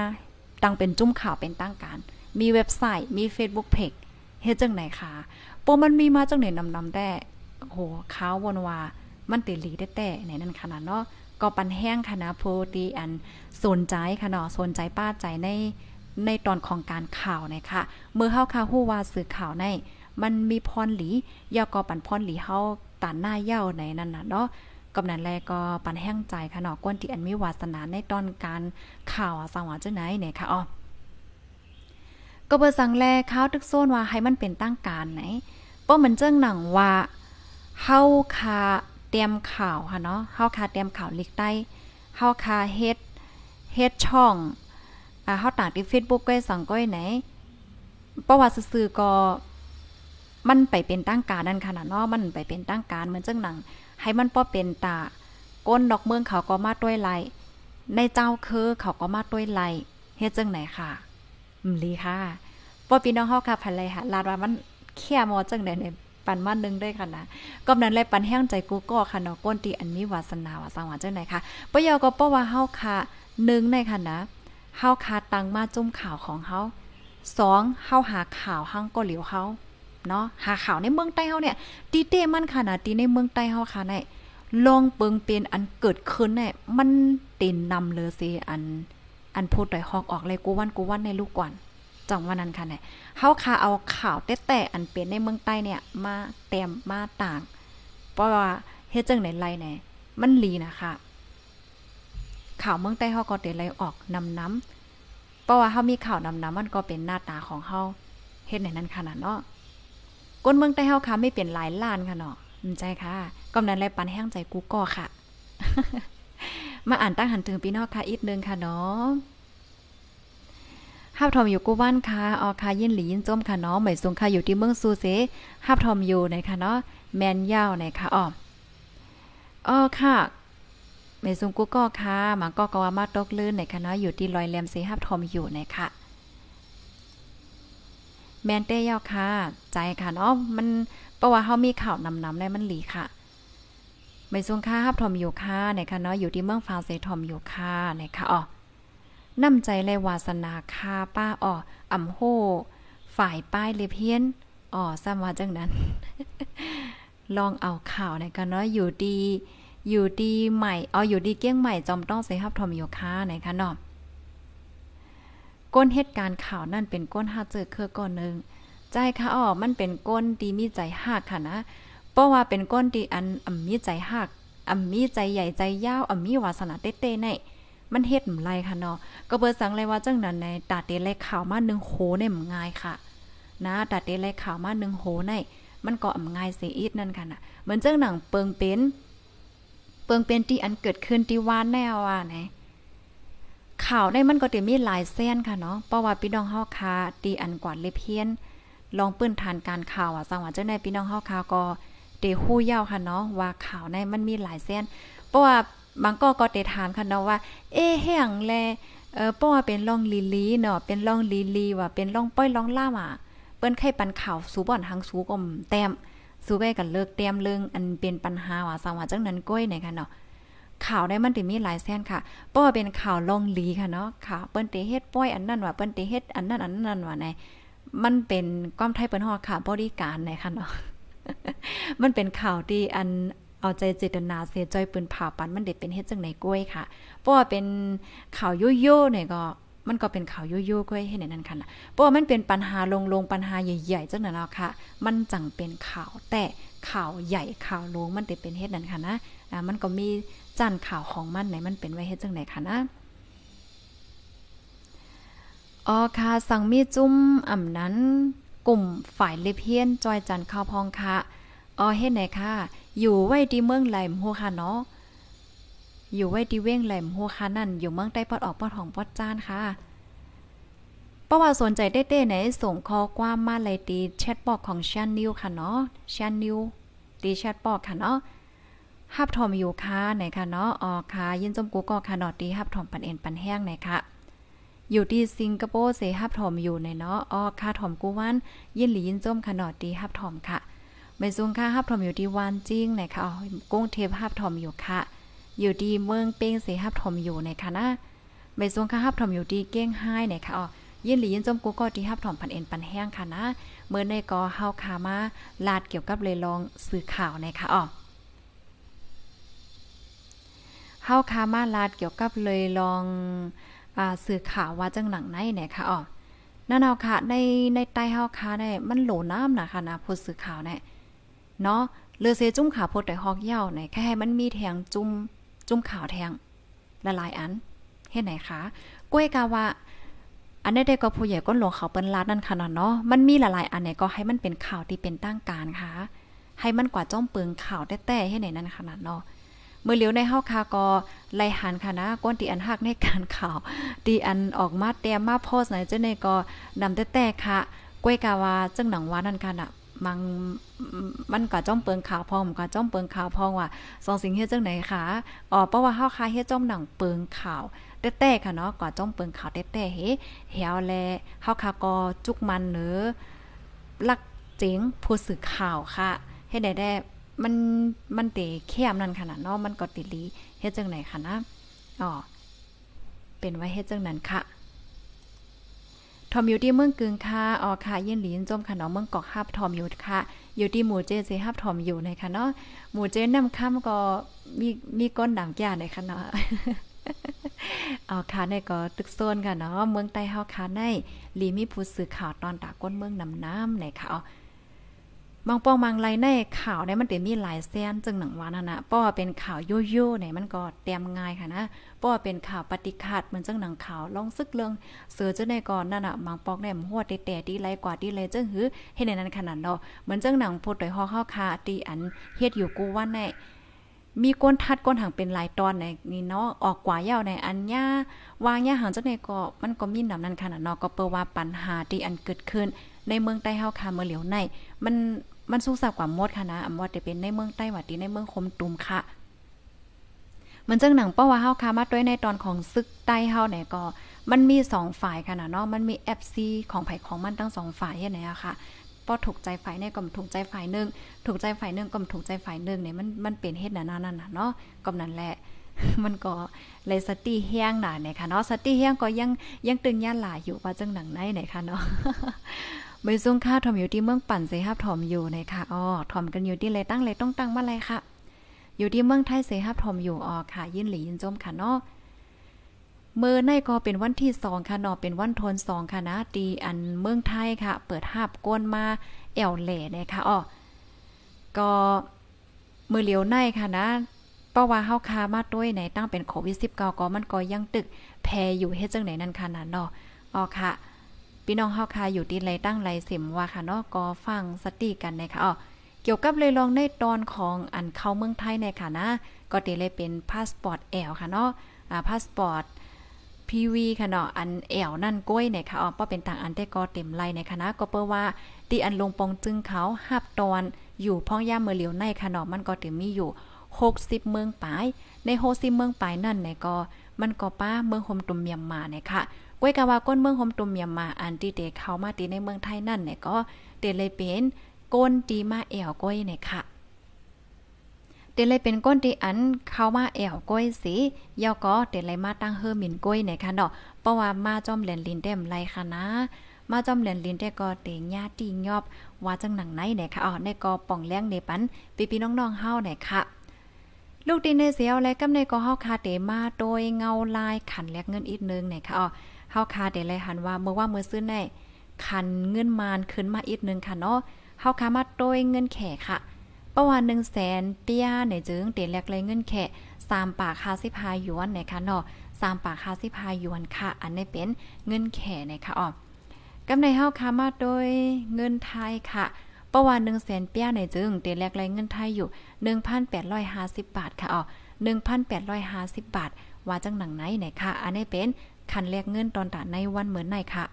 Speaker 2: ตั้งเป็นจุ้มข่าวเป็นตั้งการ มีเว็บไซต์มี Facebook Page เฮ็ดจังไหนคะโปมันมีมาจังไหนนำนำได้โหเขาวนว่ามันิตลีได้แต่ไหนนั่นขนาดเนาะก็ปันแห้งคณะโพตีอันสนใจค่ะเนาะสนใจป้าใจในในตอนของการข่าวนะคะเมื่อเข้าข่าวหู้ว่าสื่อข่าวในมันมีพรหลียอกอปันพรหลีเข้าตานหน้าเย้าในนั้นน่ะเนาะกำนันแลก็ปันแห้งใจค่ะเนาะก้นที่อันมีวาสนาในตอนการข่าวสังวะเจ้าไหนเนี่ยค่ะอ๋อก็เบอร์สังแลข้าตึกโซนว่าให้มันเป็นตั้งการไหนป้อมันเจ้งหนังว่าเฮาคาเตรียมข่าวค่ะเนาะเฮาคาเตรียมข่าวลิกใต้เฮาคาเฮ็ดเฮ็ดช่องอ่าเฮาต่างที่ Facebook ก้อยสังก้อยไหนประว่าซื่อๆก็มันไปเป็นตั้งการนั่นค่ะเนาะ มันไปเป็นตั้งการเหมือนจังหนัง ให้มันป้อเป็นตา ก้นดอกเมืองเขาก็มาด้วยไหลในเจ้าคือเขาก็มาด้วยไหลเฮ็ดจังไหนค่ะอืมลีค่ะป้อพี่น้องเฮาค่ะพันไรค่ะลาดว่ามันเขี้ยมอจังไหนเนี่ยันมานึงได้ค่ะนะก็นั้นลยปันแห้งใจกูก็ค่ะเนาะก้นตีอันมีวาสนาวาสวาเจ้าไหนค่ะปะยอก็ป้ว่าเฮาค่ะหนึ่งในค่ะนะเฮาคาตังมาจุ่มข่าวของเฮาสองเฮาหาข่าวห้างก็เหลียวเฮาเนาะหาข่าวในเมืองใต้เฮาเนี่ยตีเต้มันขนาดตีในเมืองใต้เฮาค่ะในลองเปิงเป็นอันเกิดขึ้นเนี่ยมันเต็นนำเลยสิอันอันพูดต่อยฮอกออกเลยกูวันกูวันในลูกก่อนจัองวันนั้นค่ะเนี่ยเฮาคาเอาข่าวแต่แต่อันเป็นในเมืองใต้เนี่ย มาเต็มมาต่าง เพราะว่าเฮ็ดจังไหนไรเนี่ยมันลีนะคะข่าวเมืองใต้เฮาก็เตไลออกนำน้ำเพราะว่าเฮามีข่าวนำน้ำมันก็เป็นหน้าตาของเฮาเฮ็ดไหนนั้นขนาดเนาะก้นเมืองใต้เฮาค่ะไม่เป็น หลาย ล้านค่ะเนาะมันใจค่ะกำนันแลปันแห้งใจกูก็ค่ะ มาอ่านตั้งหันถึงพี่นอกค่ะอีกนึงค่ะเนาะฮับทอมอยู่กู้บ้านค่ะ ออคายินหลียินจ้มค่ะเนาะหม่สูงค่ะ อยู่ที่เมืองซูเซฮับทอมอยู่นะคะเนาะแมนยาวนะ่ะอ้อออค่ะหม่สูงกู้ก็ค่ะหมาก็กว่ามาตกลื่นนะคะเนาะอยู่ที่ลอยแลมเซฮับทอมอยู่นะ่ะแมนเต้ยาค่ะ ใจค่ะเนาะมันเพราะว่าเฮามีข่าวนำนำได้มันหลีค่ะไม่ซสูงค่ะฮับทอมอยู่ค่ะนคคะเนาะอยู่ที่เมืองฟาเซทอมอยู่ค่ะนค่ะอ้อน้ำใจและวาสนาคาป้าอ่ออำโหฝ่ายป้ายเลเพี้ยนอ่อซ้ำว่าจัง นั้น ลองเอาข่าว ในกันเนาะอยู่ดี อยู่ดีใหม่ อ๋อ อยู่ดี เกี้ยงใหม่ จอม ต้องใส่ฮับทอมโยคะไหนคะเนาะก้น เหตุการณ์ข่าวนั่นเป็นก้น หาเจอเครือก้อนหนึ่งใจค่ะอ๋อมันเป็นก้นดีมีใจหักค่ะนะเพราะว่าเป็นก้นดีอันอำมีใจหักอำมีใจใหญ่ใจยาวอำมีวาสนาเต้ๆในมันเฮ็ดมไรค่ะเนาะ ก็เบิดสังเลยว่าจังนั้นในตาเตเลข่าวมาหนึ่งโหเนี่ยมันง่ายค่ะนะตาเตเลข่าวมาหนึ่งโหในมันก็อ่ำง่ายเสียอีดนั่นค่ะนะเหมือนเจ้าหนังเปิงเป็น เปิงเป็นที่อันเกิดขึ้นที่วานแนวว่าไหนข่าวได้มันก็จะมีหลายเส้นค่ะเนาะ เพราะว่าพี่น้องเฮาคา ตีอันกวาดเลเพียน ลองปื้นทานการข่าวอ่ะสังววะเจ้าในพี่น้องเฮาคาก็เตหู้เยาาค่ะเนาะ ว่าข่าวในมันมีหลายเส้นเพราะว่าบางก็ก็เดถามค่ะเนาะว่าเอ๊แห้งแลเออป้อเป็นล่องลีลีเนาะเป็นล่องลีลีว่า เป็นล่องป้อยล่องล่าอ่ะเปิ้นไข่ปันข่าวสูบ่อนหังสูกอมแต้มสูไวกันเลิกแต้มเรื่องอันเป็นปัญหาว่าสังว่าจังนั้นก้อยไหนค่ะเนาะข่าวได้มันติมีหลายแสนค่ะป้อเป็นข่าวล่องลีค่ะเนาะข่าวเปิ้นเตเฮ็ดป้อย อันนั้นว่าเปิ้นเตเฮ็ดอันนั้นอันนั้นว่าไหนมันเป็นความไทยเปิ้นฮอดค่ะบริการไหนค่ะเนาะมันเป็นข่าวที่อันเอาใจเจตนาเสียใจปืนผ่าปัน มันเด็ดเป็นเฮ็ดจังไหนกล้วยค่ะเพราะว่าเป็นข่าวยุ่ยๆเนี่ยก็มันก็เป็นข่าวยุ่ยๆกล้วยให้ในนั้นค่ะเพราะว่ามันเป็นปัญหาลงลงปัญหาใหญ่ๆจังนั้นแล้วค่ะ มันจังเป็นข่าวแต่ข่าวใหญ่ข่าวลงมันเด็ดเป็นเฮ็ดนั้นค่ะนะ อ่า มันก็มีจานข่าวของมันไหนมันเป็นไว้เฮ็ดจังไหนค่ะนะอ๋อค่ะสั่งมีจุ้มอ่ำนั้นกลุ่มฝ่ายเลเพียน จอยจันข้าวพองค่ะอ๋อเฮ็ดไหนค่ะอยู่ไว้ที่เมืองแหลมโฮคาเนาะ อยู่ไว้ที่เว้งแหลมโฮคานั่นอยู่เมืองใต้ปอดออกปอดของปอดจ้านค่ะประว่าสนใจเต้ๆไหน ส่งข้อความมาเลยตีแชทบอกของชันนิวค่ะเนาะชันนิวตีแชทบอกค่ะเนาะ ฮับทอมอยู่ค่ะไหนค่ะเนาะอ๋อค่ะยินจมกูก็ค่ะเนาะตีฮับทอมปันเอ็นปันแห้งไหนค่ะอยู่ที่สิงคโปร์เซฮับทอมอยู่ไหนเนาะอ๋อค่ะทอมกูวันยินหลียินจมค่ะเนาะตีฮับทอมค่ะไม่ซุงค่ะฮับทอมอยู่ที่วันจริ้งนะคะกุ้งเทพฮับทอมอยู่ค่ะ อยู่ดีเมืองเป้งเสียฮับทอมอยู่นะคะนะไม่ซุงค่ะฮับทอมอยู่ดีเก้งไห้นะคะอ๋อ ยินหลียินจมกูก็ที่ฮับถอมพันเอ็นปันแห้งค่ะนะเมื่อในกอเฮาคามาลาดเกี่ยวกับเลยลองสื่อข่าวนะคะอ๋อ เฮาคามาลาดเกี่ยวกับเลยลองอ่าสื่อข่าวว่าจังหลังไหนนยคะอ๋อนั่นเอาค่ะในในใต้เฮาคาเนี่ยมันโหลน้ำนะคะนะผู้สื่อข่าวเนี่ยเนาะเลือเซจุ้มขาโพดแต่ฮอกเย่าไหนแค่ให้มันมีแทงจุ้มจุ้มขาวแทงละลายอันเฮ็ดไหนคะ กล้วยกาวะอันนี้ได้ก็ผู้ใหญ่ก้นหลวงเขาเปิ้นลาดนั่นขนาดเนาะ มันมีละลายอันไหนก็ให้มันเป็นข่าวที่เป็นตั้งการค่ะ ให้มันกว่าจ้อมเปองข่าวแต่ๆให้ไหนนั่นขนาดเนาะ เมื่อเลียวในเฮาคาก็ไล่หันค่ะนะก้นตีอันหักในการข่าวตีอันออกมาแต้มมาโพสไหนเจ้าในก็นำแต่ๆค่ะกล้วยกาวาจังหนังวานั่นคน่ะมังมันก็จ้อมเปิงข่าวพองก็จ้อมเปิงข่าวพองว่าสองสิ่งเฮ็ดจังไหนคะอ๋อเพราะว่าเฮาคาเฮ็ดจ้อมหนังเปิงข่าวแต้ๆค่ะเนาะก็จ้อมเปิงข่าวแต้ๆเฮเฮี่ยวแลเฮาคาก็จุกมันหนือลักเจ๋งผู้สื่อข่าวค่ะเฮ็ดได้ได้มันมันเตะแคมนั่นขนาดเนาะมันก็ติลีเฮ็ดจังไหนค่ะนะอ๋อเป็นไว้เฮ็ดจังนั้นค่ะทอมอยู่ที่เมืองกึงค่ะอ๋อค่ะเย็นหลินจมคนมเมืองกอกฮับ ทอมอยู่ค่ะ อยู่ที่หมู่เจเซฮับทอมอยู่ในค่ะเนาะหมู่เจนำค่ำก็มีมีก้นดังแก่ในค่ะเนาะเอาค่ะในก็ตึกโซนค่ะเนาะ เมืองใต้เฮาค่ะในลีมีผู้สื่อข่าวตอนตาก้นเมืองนำน้ำในค่ะอ๋อบางปองบางไรในข่าวเนี่ยมันเต็มีหลายแสนจึงหนังวานะนะป้อเป็นข่าวโยโย่เนี่ยมันก็เตรียมง่ายค่ะนะป้อเป็นข่าวปฏิฆาตเหมือนจังหนังข่าวลองซึกเรื่องเสือจ้าในก่อนนั่นอ่ะบางปอกเนี่ยมั่ัว แต่แต่ดีไรกว่าดีไรจังหื้อเห็ในนั้นขนาดเนาะเหมือนจังหนังพูดโดยฮอข้าาคาตีอันเฮ็ดอยู่กูว่าแน่มีก้นทัดก้นหางเป็นหลายตอนในนี่เนาะออกกว่ายาวในอันย่าวางย่าหางจังในก็มันก็มีนำนั้นขนาดเนาะก็เปว่าปัญหาที่อันเกิดขึ้นในเมืองใต้เฮาค่ะเมื่อเหลียวในมันมันสู้สับกว่ามดค่ะนะอำว่าจะเป็นในเมืองใต้หวัดดีในเมืองคมตุมค่ะ มันจังหนังเป้าว่าเฮาค่ะมาด้วยในตอนของซึกใต้เฮาไหนก็ มันมีสองฝ่ายค่ะนะเนาะมันมีแอฟซีของไผ่ของมันทั้งสองฝ่ายเนี่ยนะค่ะป้อถูกใจฝ่ายเนี่ยก็ถูกใจฝ่ายนึงถูกใจฝ่ายนึงก็ถูกใจฝ่ายนึงเนี่ย มันมันเป็นเฮ็ดนั่นนั่นน่ะเนาะก็นั่นแหละ มันก็เลยสติเฮี้ยงหน่าเนี่ยค่ะเนาะสติเฮี้ยงก็ยังยังตึงย่านหลายอยู่ว่าจังหนังไหนไหนค่ะเนาะไม่ซุ่งค่าทอมอยู่ที่เมืองปั่นเสฮับทอมอยู่ในค่ะอ๋อทอมกันอยู่ที่เลยตั้งเลยต้องตั้งมาเลยค่ะ อยู่ที่เมืองไทยเสฮับทอมอยู่อ๋อค่ะยินหลียินจมค่ะเนาะเมื่อในก็เป็นวันที่สองค่ะเนาะเป็นวันทนสองค่ะนะตีอันเมืองไทยค่ะ เปิดหาบก้นมาแอวเหล่นะคะอ๋อก็มือเหลียวในค่ะนะเพราะว่าเฮาคามาด้วยในตั้งเป็นโควิด19ก็มันก็ยังตึก แพอยู่เฮ็ดจังไหนนั่นค่ะนะนเนาะอ๋อค่ะพี่น้องเฮาค่ะอยู่ดี่ไรตั้งไรเสมว่าค่ะเนาะก็ฟังสติกันนะคะอ๋อเกี่ยวกับเลยลองในตอนของอันเข้าเมืองไทยในค่ะนะก็ตีเลยเป็นพาสปอร์ตแอลค่ะเนาะอ่า พาสปอร์ตพีวีค่ะเนาะอันแอวนั่นก้อยเนี่ยค่ะอ๋อก็เป็นต่างอันแต่ก็เต็มไรในคณะก็เปิ้ว่าตีอันลงปองจึงเขาหับตอนอยู่พ่องย่าเมือเหลียวในค่ะเนาะมันก็ถตงมีอยู่ 60 เมืองปลายในซิเมืองปลายนั่นเนี่ยก็มันก็ป้าเมืองโฮมตุมเมียมมาเนี่ยค่ะก้วยกะว่าก้นเมืองหมตุมียมมา อันที่เด็กเขามาตีในเมืองไทยนั่นเนี่ยก็เดเลยเป็นก้นตีมาแอวก้อยเนี่ยค่ะเดเลยเป็นก้นตีอันเข้ามาแอวก้อยสิย่อก็เดเลยมาตั้งเฮอหมินก้อยเนี่ยค่ะเนาะเพราะว่ามาจอมเหรียญลินเต็มไรค่ะนะ มาจอมเหรียญลินแต่ก็เตงญาติยอบ ว่าจังหนังไหนเนี่ยค่ะอ๋อในก็ป่องแ้งในปันปีพี่น้องๆเฮาเนี่ยค่ะ ลูกดินในเสียวและกำในก็เฮาคาเตมาโดยเงาลายขันแลกเงินอีกนึงเนี่ยค่ะอ๋อเฮาคาเดลัยหันว่าเมื่อว่าเมื่อซื้อแนคันเงินมานขึ้นมาอีกนึงค่ะเนาะเฮาคามาโดยเงินแขกค่ะประมาณ1 0 0 0 0แสนเตี้ยในจึงเดียแลกเลยเงินแขก3ปากคาิ5หยวนนะคะเนาะ3ปากคาิ5หยวนค่ะ อันนี้เป็นเงินแขกนะคะอ๋อกำในเฮาคา มาโดยเงินไทยค่ะ ประวัน1 0 0 0 0แสนเปียในจึงเตียแลกเลยเงินไทยอยู่ 1,850บาทค่ะอ๋อ1,850บาทว่าจังหนังไหนไหนคะอันนี้เป็นคันแลกเงินตอนตาในวันเหมือนในค่ะ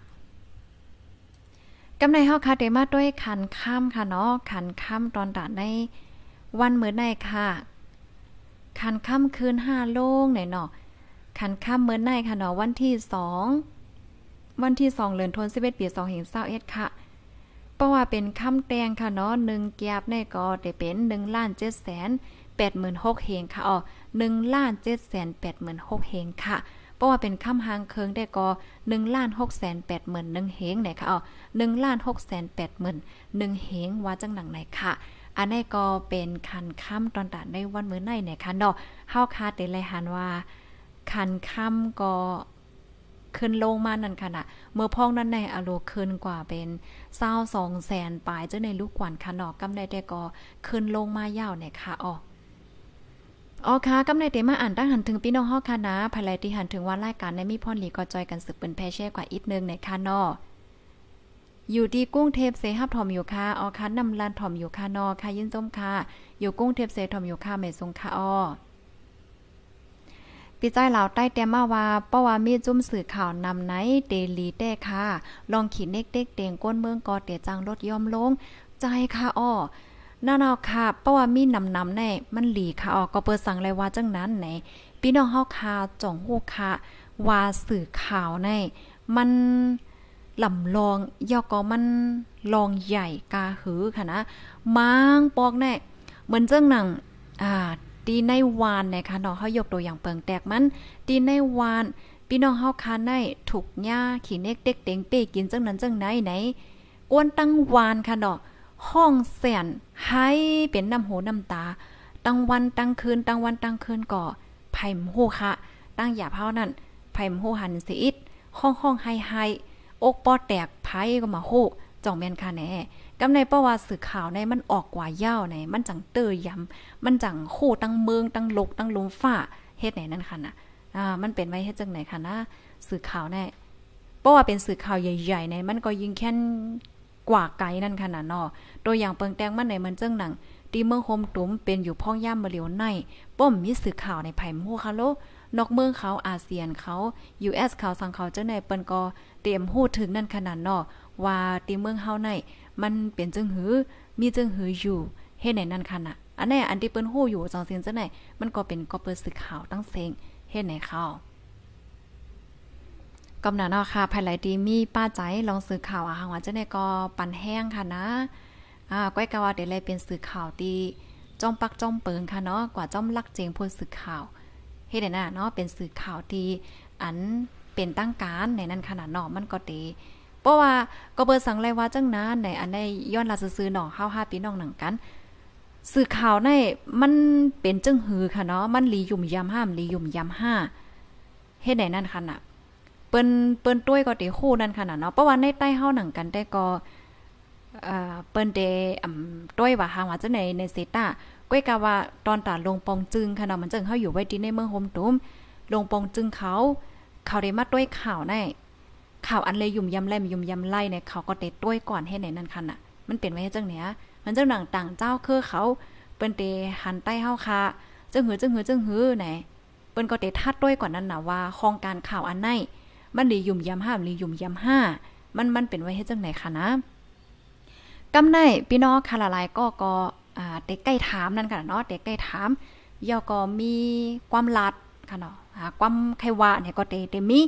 Speaker 2: กำในเฮาคาเดมาด้วยคันข้ามค่ะเนาะ คันข้ามตอนตาในวันเหมือนในค่ะ คันข้ามคืนห้าโล่งหน่อยเนาะ คันข้ามเหมือนในค่ะเนาะวันที่สอง วันที่สองเดือนธันวาคมปีสองเห็นเศร้าเอ็ดค่ะเพราะว่าเป็นคำแตงค่ะเนาะหนึ่งแกีบในก็ได้เป็นหนึ่งล้านเจ็ดแสนแปดหมื่นหกเฮงค่ะอ๋อหนึ่งล้านเจ็ดแสนแปดหมื่นหกเฮงค่ะเพราะว่าเป็นค่ำหางเคิงได้กอหนึ่งล้านหกแสนแปดหมื่นหนึ่งเฮงไหนคะอ๋อหนึ่งล้านหกแสนแปดหมื่นหนึ่งเฮงว่าจังหนังไหนค่ะ อันนี้ก็เป็นคันค่ำตอนตัดในวันมื้อไในไหนคะเนาะเฮาคาดเดลยหันว่า คันค่ำก็ขึ้นลงมานั่นค่ะนะเมื่อพ้องนั้นในอโลขึ้นกว่าเป็นเศร้าสองแสนปลายเจ้าในลูกกวนค่ะนอกกำได้แต่ก็ขึ้นลงมายาวเนี่ยค่ะอ๋ออ๋อค่ะกำในเตมาอ่านตั้งหันถึงพี่น้องฮอค่ะนะภายไลที่หันถึงว่ารายการในมีพ่อหลีก็จอยกันสึกเป็นแพเช่กว่าอีกนึงในค่ะนออยู่ดีกุ้งเทพเซฮับถอมอยู่ค่ะ อ๋อค่ะนำลานถอมอยู่ค่ะนอค่ะยินส้มค่ะ อยู่กุ้งเทพเซถอมอยู่ค่ะเมทรงค่ะอ๋อปีใจเหล่าใต้เตมาว่าป้าว่ามีจุ่มสื่อข่าวนำไหนเดลีแต้ค่ะ ลองขีดเน็กเด็กเตียงก้นเมืองกอเตจังรถย่อมลง ใจค่ะอ๋อนอนอค่ะ เพราะว่ามีนำนำแน่มันหลีค่ะออกก็เปิดสั่งเลยว่าจังนั้นไหน พี่น้องเฮาค่ะจ่องฮู้ค่ะว่าสื่อข่าวแน่มันลำลองยอก็มันลองใหญ่กาหือค่ะนะมางปอกแน่เหมือนเจ้งหนังอ่าตีในวานนะคะเนาะเฮายกตัวอย่างเปิงแตกมันตีในวาน พี่น้องเฮาคานได้ถูกหญ้าขี้เน็กเด็กเต็งเป้กินจังนั้นจังไหนไหนกวนตั้งวานค่ะเนาะห้องเสียนให้เป็นน้ำหูน้ำตา ตั้งวันตั้งคืนตั้งวันตั้งคืนก่อไผ่มหูคะ ตั้งอย่าเผานั่นไผ่มหูหันสิอิดห้องห้องไฮไฮอกปอแตกไผ่ก็มาหูจ่องแมนค่ะแน่กำในประวัติสื่อข่าวในมันออกกว่าเย้าในมันจังเตยย้ำมันจังคู่ตั้งเมืองตั้งลกตั้งลุมฝ้าเฮ็ดไหนนั่นค่ะนะอ่า มันเป็นไว้เฮ็ดจังไหนค่ะนะสื่อข่าวแน่เพราะว่าเป็นสื่อข่าวใหญ่ๆในมันก็ยิงแค่นกว่าไกลนั่นขนาดนอตัวอย่างเปิงแตงมันในมันเจ้งหนังตีเมืองโฮมตุ้มเป็นอยู่พ่องย่ามาเหลียวใน ป้อม มีสื่อข่าวในไผ่มู่คะโลนอกเมืองเขาอาเซียนเขายูเอสเขาสังเขาเจ้าในเปิ้นก็เตรียมหูถึงนั่นขนาดนอว่าตีเมืองเฮาในมันเป็นจึงหือ มีจึงหืออยู่เฮ็ดไหนนั่นคันา่ะอันไหนอันที่เปิ้นหู้อยู่จังเซียนเจ้าไหนมันก็เป็นก็เปิดสื่อข่าวตั้งเซงเฮ็ดไหนเขากำหนาเนาะค่ะภายหลายดีมีป้าใจลองสื่อข่าวอ่ะค่ะว่าเจะาในก็ปั่นแห้งค่ะนะอ่าก้อยกะว่าเดีเลยเป็นสื่อข่าวตีจ้องปักจ้องเปิงค่ะเนาะ กว่าจ้องลักเจงพูดสื่อข่าวเฮ็ดได้น่ะเนาะ เป็นสื่อข่าวดีอันเป็นตั้งการในนั้นขนาดเนาะมันก็เตเพราะว่าก็เบิดสังเลยว่าจังนั้นในอันได้ย้อนลาซื่อๆเนาะเฮา5ปีน้องหนังกัน สื่อข่าวในมันเป็นจังหือค่ะเนาะ มันลียุ่มยามห้ามลียุ่มยามห้าเฮ็ดได้นั่นค่ะน่ะเปิ้นเปิ้นต้วยก็ติคู่นั่นขนาดเนาะเพราะว่าในใต้เฮาหนังกันได้ก็เอ่อเปิ้นเดอำต้วยว่าหางว่าจังไหนในเซต้าก้ยกะว่าตอนตาลงปองจึงขนาดมันจึงเฮาอยู่ไว้ที่ในเมืองโฮมตุ้มลงปองจึงเขา เขาได้มาต้วยข่าวแนข่าวอันเลยยุ่มยำไล่ยุ่มยำไล่เนี่ยเขาก็เตะต้วยก่อนให้ไหนนั่นคันน่ะ มันเป็นไว้จังเนี้ย มันจังหนังต่างเจ้าคือเขา เปิ้นเตหันใต้เฮาค่ะจึงหือจึงหือจึงหือไหนเปิ้นก็เตะทัดต้วยก่อนนั่นน่ะว่าโครงการข่าวอันไหนมันดียุ่มยำห้ามลียุ่มยำห้า มันมันเป็นไว้ให้จังไหนคะนะ กำไนพี่น้องคาาไลายก็ก็อ่าเด็กใกล้ถามนั่นกันเนาะ เด็กใกล้ถามเยาก็มีความลัดค่ะเนาะความไขว่าเนี่ยก็เตเตมี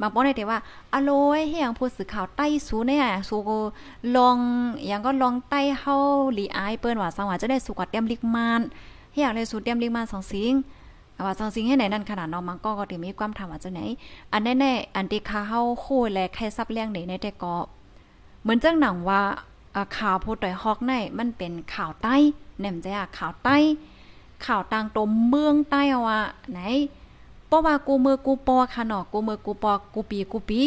Speaker 2: บางป้อนได้แต่ว่าอโลยเฮียงผู้สื่อข่าวใต้สูเนี่ยสูลองอย่างก็ลองใต้เฮาหลีอายเปิ้นว่าสังวะาจะได้สุกว่าเตยมลิกมานเฮียงเลยสูเตยมลิกมานสองสิงว่าสังสิงให้ไหนนั่นขนาดน้องมังก็ก็ถึงมีความถามว่าจะไหน อันแน่ๆอันที่ข้าเฮาคู่และใครซับเลี้ยงไหนในแต่ก็เหมือนจังหนังว่าข่าวโูดต่อยฮอกในมันเป็นข่าวใต้แหนมใจอะข่าวใต้ข่าวต่างตมเมืองใต้ว่าไหน เพราะว่ากูมือกูปอค่ะหนอกูมือกูปอกูปีกูปี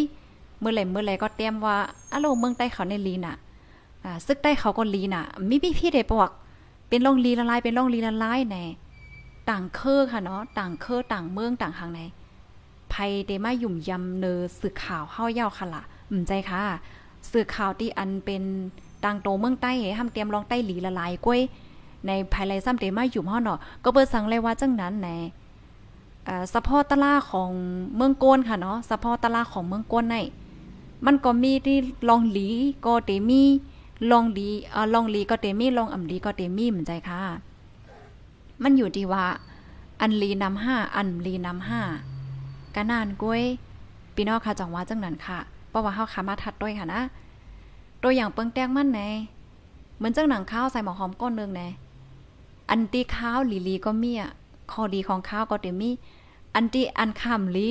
Speaker 2: เมื่อไหร่เมื่อไหร่ก็เตรียมว่าอะโลเมืองใต้เขาในลีน่ะอ่าซึกใต้เขาก็ลีน่ะมีพี่พี่ได้บอกเป็นล่องลีละลายเป็นล่องลีละลายแน่ต่างเคอค่ะเนาะต่างเคอต่างเมืองต่างทางไหนภัยเดมาหยุ่มยำเนอสื่อข่าวเฮาเย่าค่ะละอืมใจค่ะ สื่อข่าวที่อันเป็นต่างโตเมืองใต้ห้าเตรียมรองใต้หลีละลายกล้วยในภายไรซ้ำเดมาหยุ่มห่อเนาะก็เปิดสั่งเลยว่าจังนั้นไหนสะพอตลาของเมืองโกนค่ะเนาะสะพอตลาของเมืองโกนในมันก็มีที่ลองหลีก็เตมีลองดี อ่าลองหลีก็เตมีลองอ่ำดีก็เตมีเหมือนใจค่ะมันอยู่ที่ว่าอันลีนำห้า อันลีนำห้ากะนานก้วย ปีนอค่ะจังว่าจังนั้นค่ะ เพราะว่าเ้าขามาทัดด้วยค่ะนะ ตัวอย่างเปิงแตงมั่นไงเหมือนจังหนังข้าวใส่หมอหอมก้นนึงไงอันตีข้าวลีลีก็มีอ่ะคอดีของข้าวก็เต็มมีอันตีอันคำลี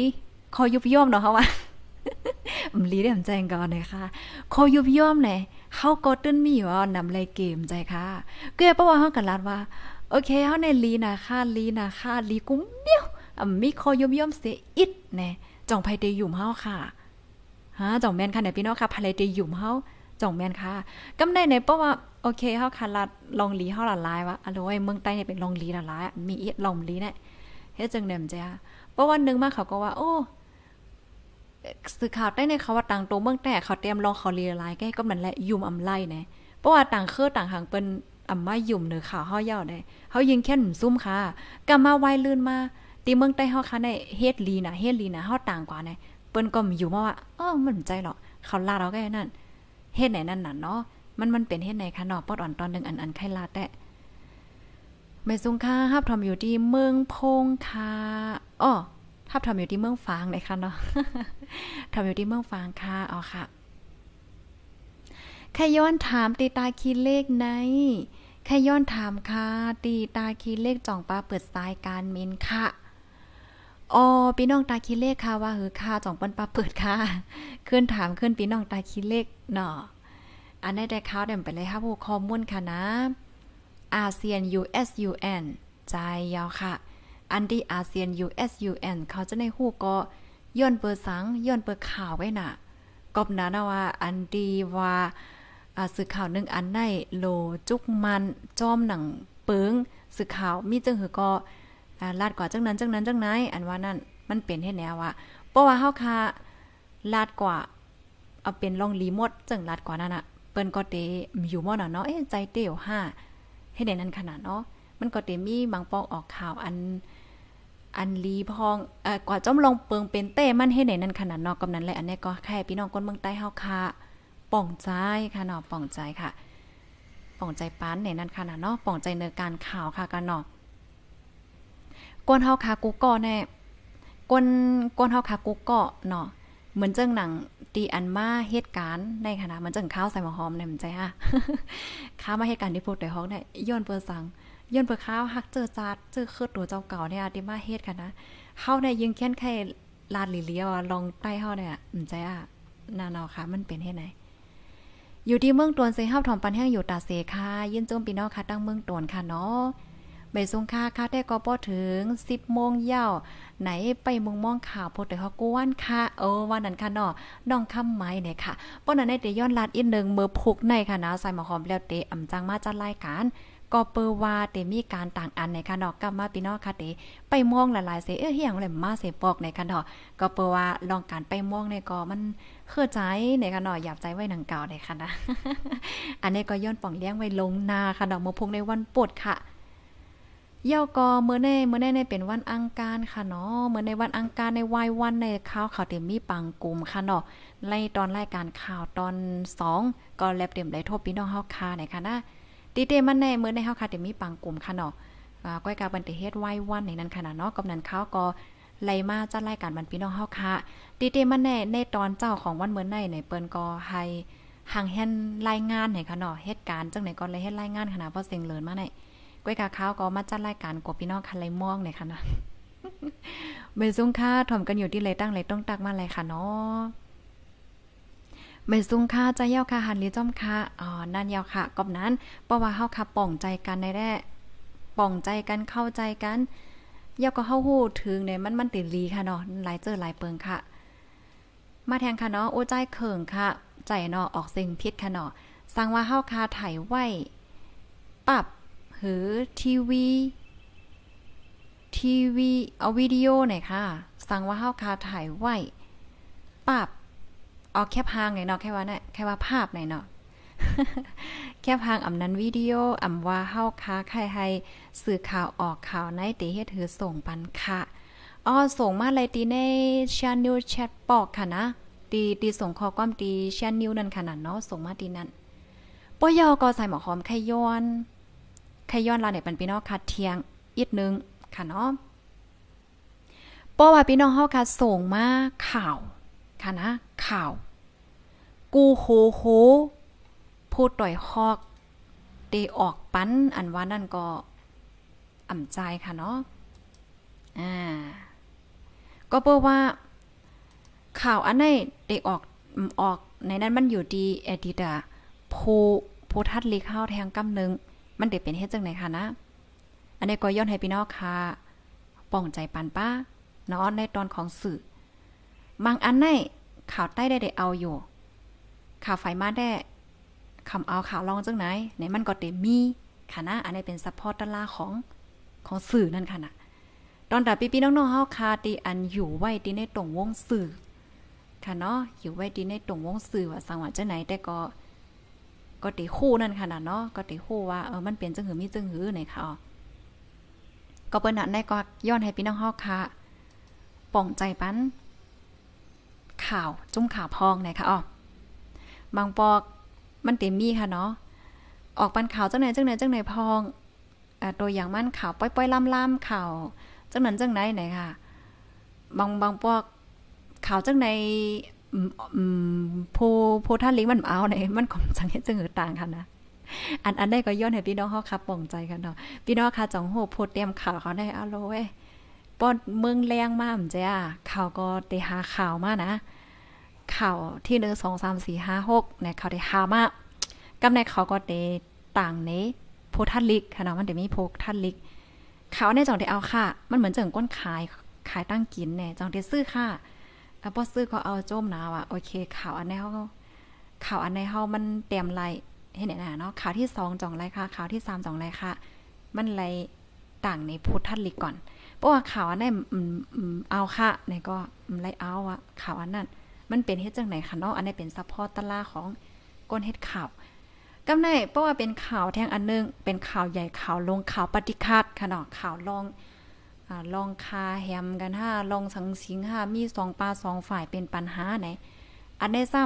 Speaker 2: คอยุบย่อมเนาะเขาว่าอมลีได้วแจงก่อนเลยค่ะ คอยุบย่อมไงเขาก็ตื้นมีอยู่อ่อนนเลไรเกมใจค่ะ เกลือเพราะว่าเขากันลาดว่าโอเคเฮาในลีนาค่าลีนาค่าลีกุมเดียวมีคอยมย่อมเสียอิดแน่จ่องไพเตยุ่มเฮาค่ะ ฮะ จ่องแม่นค่ะในพี่น้องค่ะไพเตยุ่มเฮาจ่องแม่นค่ะกำในในเพราะว่า โอเคเฮาค่ะลัดลองลีเฮาละลายวะอะโลยเมืองใต้เนี่ยเป็นลองลีละลายมีอิดลองลีเนี่ยเฮ็ดจังแหนมจ้าเพราะวันนึงมาเขาก็ว่าโอ้สื่อข่าวได้ในเขาว่าต่างตัวเมืองแต่เขาเตรียมลองเขาเลียลายแก้ก็เหมือนแหละยุ่มอำไล่นะ เพราะว่าต่างเครือต่างหางเป็นอ่ำมายุ่มเนื้อขาวเฮาเย่าได้เฮายิงแค่นซุ่มค่ะกะมาไวลื่นมา ตีเมืองใต้เฮาค่ะในเฮ็ดลีนะเฮ็ดลีนะเฮาต่างกว่าไงเปิ้นก็อยู่มาว่าอ้อมันใจหรอเขาลาเราแค่นั้นเฮ็ดไหนนั่นน่ะเนาะ มันมันเป็นเฮ็ดไหนคะเนาะปอดอ่อนตอนนึงอันอันไข้ลาแต่ไม่ซุงค่ะฮับ ทำอยู่ที่เมืองพงค่ะอ้อฮับทำอยู่ที่เมืองฟางเลยค่ะเนาะทำอยู่ที่เมืองฟางค่ะอ๋อค่ะขย้อนถามตีตาคิดเลขไหนแค่ย้อนถามค่ะ ตีตาคีเลขจ่องปลาเปิดสายการเมนค่ะ อ๋อพี่น้องตาคีเลขค่ะว่าเฮอค่ะจ่องปันปลาเปิดค่ะขึ้นถามขึ้นพี่น้องตาคีเลขเนาะ อันนี้ได้ข้าวเดมไปเลยค่ะผู้คอม่นค่ะนะอาเซียน USUN ใจยาวค่ะ อันที่อาเซียน USUN เขาจะในหู้ก็ย้อนเปิดสังย้อนเปิดข่าวไว้น่ะ กบนานะว่า อันดีว่าสื่อข่าวหนึ่งอันในโลจุกมันจอมหนังเปิงสื่อข่าวมีจังหือก็ลาดกว่าจังนั้นจังนั้นจังไหนอันว่านั่นมันเปลี่ยนให้แนววะเพราะว่าเฮาคาลาดกว่า เอาเป็นลองลีมดจังลาดกว่านั่นนะเปิ้นก็เตอยู่มอน่ะเนาะเอ๊ะใจเตียวห้าให้ได้นั้นขนาดเนาะมันก็เตมีบางปอกออกข่าวอันอันลีพองเอ่อกว่าจอมลองเปิงเป็นเต้มันให้ไหนนั่นขนาดเนอกกำนั้นแหละอันนี้ก็แค่ พี่น้องคนเมืองใต้เฮาคาะป่องใจค่ะเนาะป่องใจค่ะ ป่องใจป้านในนั้นค่ะเนาะป่องใจเนการข่าวค่ะกันเนาะกวนเฮาคากูก็แน่กวนกวนเฮาคากูก็เนาะเหมือนเจ้งหนังตีอันมาเหตุการณ์ในขณะมันเจ้งข้าวใส่หมอหอมในมันใจฮะข้ามาเหตุการณ์ที่พูดแต่ห้องเนี่ยย้อนเปิดสังย้อนเปิดข้าวฮักเจอจาดเจอเครือตัวเจ้าเก่าเนี่ยที่มาเหตุค่ะนะเฮาเนี่ยยิงแค้นแค่ลาดลีเลียวลองใต้เฮาเนี่ยมันใจอ่ะนานาค่ะ มันเป็นเฮ็ดไหนอยู่ที่เมืองตวนเซห้าถอมปันแห้งอยู่ตาเสค่ะยื่นจมปีนอค่ะตั้งเมืองตวนค่ะเนาะใบสงค่าค่ะแต่ก็พอถึง 10โมงเย้าไหนไปมุงมองข่าวโพดเตฮากกวนค่ะ เออวันนั้นค่ะเนาะน้องคำไม้เนี่ยค่ะป้อนนั้นได้ย้อนลาดอีกนึงเมื่อผูกในค่ะนะใส่หมอหอมแล้วเตอำจังมาจัดรายการ ก็เปอว่าเตมีการต่างอันในค่ะเนาะกลับมาพี่น้องค่ะเตไปมองหลายๆเสเอ้อเฮียงเลยมาเสปอกในค่ะเนาะก็เปอว่าลองการไปมองในก็มันข้อใจในกันหน่อยหยาบใจไว้หนังเก่าเลยค่ะนะ อันนี้ก็ย้อนป่องเลี้ยงไว้ลงนาค่ะดอกมะพงในวันปดค่ะ เย่ากอเมื่อในเมื่อในในเป็นวันอังคารค่ะเนาะเมื่อในวันอังคารในวายวันในข่าวข่าวเต็มมีปังกลุ่มค่ะเนาะไล่ตอนรายการข่าวตอนสองก็แลบเต็มได้ทบพี่น้องเฮาคาไหนค่ะนะตีเต็มมันในเมื่อในเฮาคาเต็มมีปังกลุ่มค่ะเนาะก้อยกาบันเตเฮ็ดวายวันในนั้นค่ะเนาะกำนันข้าวกอไลมาจัดรายการบันพี่น้องเฮาค่ะ ดีเดมันแน่ในตอนเจ้าของวันเมื่อไหนในเปิ้นก็ให้หางแฮนรายงานให้ค่ะเนาะเหตุการณ์จังไหนก่อนเลยเฮ็ดรายงานขนาดพอเสียงเลินมาไหนก้อยกาข้าวก็มาจัดรายการกับพี่น้องคันไรม่วงในค่ะนาะเมซุงค่าถ่อมกันอยู่ที่ไรตั้งไรต้องตักมาไรค่ะเนาะเมซุงค่าจะเย้าค่ะหันลีจ้อมค่ะอ๋อนั่นเย้าค่ะ กบนั้นเพราะว่าเฮาค่ะป่องใจกันในแร่ป่องใจกันเข้าใจกันเย่าก็เฮาฮู้ถึงเนี่ยมันมันติดลีค่ะเนาะหลายเจอหลายเปิงค่ะ มาแทงค่ะเนาะโอ้ใจเขิงค่ะ ใจเนาะ ออกเสียงพิษค่ะเนาะ สั่งว่าเฮาคาถ่ายไว้ปับหือทีวี ทีวีเอาวิดีโอหน่อยค่ะ สั่งว่าเฮาคาถ่ายไว้ปับเอาแค่พางหน่อยเนาะแค่ว่าน่ะแค่ว่าภาพหน่อยเนาะแค่พังอ่านั้นวิดีโออ่าว่าเฮาค้าใครให้ สื่อข่าวออกข่าวในเตเฮ็ดถือส่งปันค่ะอ้อส่งมาเลยตีในชานิวแชทปอกค่ะนะ ตีตีส่งข้อความตีชานิวนั่นขนาดเนาะส่งมาตีนั้นปยอก็ใส่หมอหอมไขย้อน ไขย้อนลาเนี่ยปันพี่น้องคัดเทียง อีกนึงค่ะเนาะป้อว่าพี่น้องเฮาค่ะส่งมาข่าวค่ะนะ ข่าว กูโหโหพูดต่อยคอกตีออกปั้น อันว่านั่นก็อ่ำใจค่ะเนาะอ่าก็เพราะว่าข่าวอันไหนเตออกออกในนั้นมันอยู่ดีแอดิดา ผู้ผู้ทัดลีข้าวแทงกำนึงมันเด็เป็นเฮ็ดจังไหนคะ นะ อันนี้ก็ย้อนให้พี่น้องค่ะป้องใจปันป้าเนาะในตอนของสื่อ บางอันไหนข่าวใต้ได้ได้เอาอยู่ ข่าวไฟมาได้คำเอาข่าวลองจังไหน ในมันก็เต็มมีค่ะนะอันนี้เป็นซัพพอร์ตตลาของของสื่อนั่นค่ะนะตอนดับปีปีน้องๆเฮาคาตีอันอยู่ไว้ตีในตรงวงสื่อค่ะเนาะอยู่ไว้ตีในตรงวงสื่อว่าสังหวะจังไหน แต่ก็ ก็ตีคู่นั่นค่ะนะเนาะก็ตีคู่ว่าเออมันเป็นจังหือมีจังหือไหนค่ะก็เปิ้นนั้นได้ก็ย้อนให้พี่น้องเฮาค่ะป่องใจปันข่าวจุ้มข่าวพองไหนค่ะอ๋อบางปอกมันเต็มมีค่ะเนาะ ออกปันข่าวจังไหนจังไหนจังไหนพอง ตัวอย่างมันข่าวป้อยๆล่ำๆข่าวจังนั้นจังไหนไหนค่ะบางบางพวกข่าวจังไหนผู้ผู้ท่านลิงมันเอาไหนมันของจังเห็จังเหตุต่างค่ะนะ อันอันได้ก็ย้อนให้ พี่น้องเขาครับป่องใจกันเนาะ พี่น้องค่ะจังโหโพดเตรียมข่าวเขาได้อาโลเว้ป้อนเมืองแรงมากมจ้าข่าวก็เตหาข่าวมากนะเข่าที่หนึ่งสองสามสี่ห้าหกเนี่ยเขาได้หามากกำในเขาก็ได้ต่างในโพทัลิกค่ะเนาะมันเดี๋ยวมีโพทัลิกเขาในจองได้เอาค่ะ มันเหมือนจังก้นขายขายตั้งกินเนี่ยจองได้ซื้อค่ะแล้วพอซื้อก็เอาโจมนาวอ่ะโอเคข่าวอันในเขาข่าวอันในเขามันเตรียมไรเห็นไหมนเนาะข่าวที่สองจองไรค่ะข่าวที่สามจองไรค่ะมันไรต่างในโพทาลิกก่อน เพราะว่าข่าวอันในเอาค่ะเนี่ยก็ไรเอาอะข่าวอันนั้นมันเป็นเฮ็ดจังไหนคะเนาะอันนี้เป็นซัพพอร์ตตลาของก้นเฮ็ดข่าวกำไนเพราะว่าเป็นข่าวแท่งอันนึง เป็นข่าวใหญ่ข่าวลงข่าวปฏิฆาตค่ะเนาะข่าวลองลองคาแฮมกันหะาลองสังสิงหะามีสองปลาสองฝ่ายเป็นปัญหาไหนอันนี้ซ้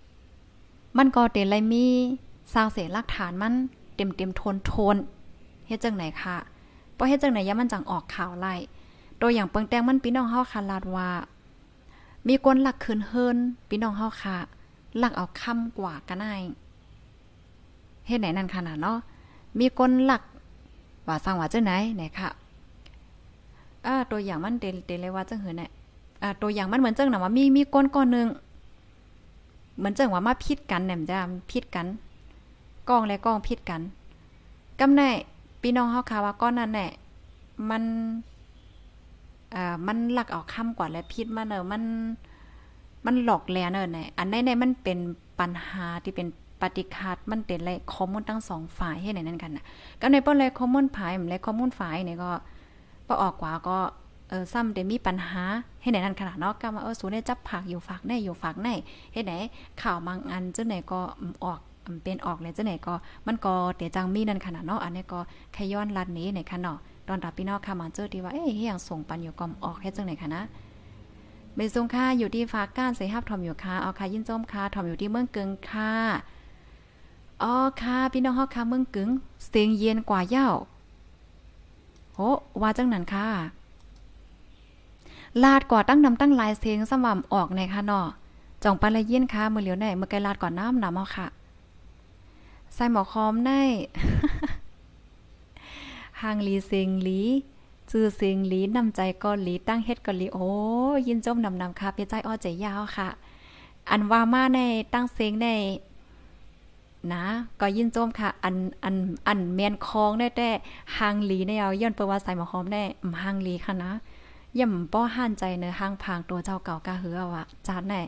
Speaker 2: ำ มันก็เตเลยมีสร้างเสียหลักฐานมันเต็มเต็มทนทนเฮ็ดจังไหนคะเพราะเฮ็ดจังไหนยามันจังออกข่าวไล่ตัวอย่างเปิงแตงมันพี่น้องเฮาคันลาดว่ามีคนหลักคืนเฮิน พี่น้องเฮาค่ะหลักเอาคำกว่าก็ได้เฮ็ดไหนนั่นขนาดเนาะมีคนหลักว่าสร้างว่าจังไหนไหนค่ะอ่าตัวอย่างมันเตเตเลยว่าจังหือนี่ะอ่าตัวอย่างมันเหมือนจังน่ะว่า มีมีคนก้อนนึงเหมือนจังว่ามาพิดกันแหนมจ้าพิดกันกองและกองพิดกัน กำหนพี่น้องเฮาค่ะ ว่าก้อนนั้นแน่มันอ่มันหลักเอาคำกว่าและพิษมาเนอะมันมันหลอกแลเนอะไนอันไหนในมันเป็นปัญหาที่เป็นปฏิคาดมันเป็นไรข้อมูลทั้งสองฝ่ายให้ไหนนั่นกันนะก็ในป้อนไรข้อมูลฝ่ายและข้อมูลฝ่ายเนี่ยก็พอออกกว่าก็เออซ้ำเดมีปัญหาให้ไหนนั่นขนาดเนาะก็มาเออสูเนด้จับผักอยู่ฝากในอยู่ฝากในให้ไหนข่าวบางอันเจ้าไหนก็ออกเป็นออกเลยเจ้าไหนก็ มันก็เตจังมีนั่นขนาดเนาะอันนี้ก็ขย้อนลัดนี้ในขนาดดอนรับพี่นองค่ะมาเจอดีว่าเอ๊ะเฮียงส่งปันอยู่กอมออกแค่จังไหนคะนะเบซงค่ะอยู่ที่ฟากก้านใส่ฮับทอมอยู่ค่ะเอาค่ะยินจมค่ะทอมอยู่ที่เมืองเกิงค่ะอ๋อค่ะ พี่น้องเฮาค่ะเมืองกึง เสียงเย็นกว่าเย้าโหว่าจังนั้นค่ะ ลาดก่อตั้งนำตั้งลายเสียงสม่ำออกในค่ะเนาะจ่องปลาละเย็นค่ะมือเหลียวไหนเมื่อไกลาดก่อนน้ำนำเอาค่ะใส่หมอคอมได้หางลีเซียงลีจือเซียงลีนำใจก้อนลี ตั้งเฮ็ดก้อนลีโอ้ยินจมนำนำค่ะพี่ใจอ้อใจยาวค่ะ อันว่ามาใน ตั้งเซียงใน นะก็ยินจมค่ะ อันอันอันแมนคองได้แต่หางลีในเอาย้อนประวัติใส่หมอหอมได้หางลีค่ะนะย่ำป้อห่านใจเนื้อหางพางตัวเจ้าเก่ากาเหือวะจัดแน่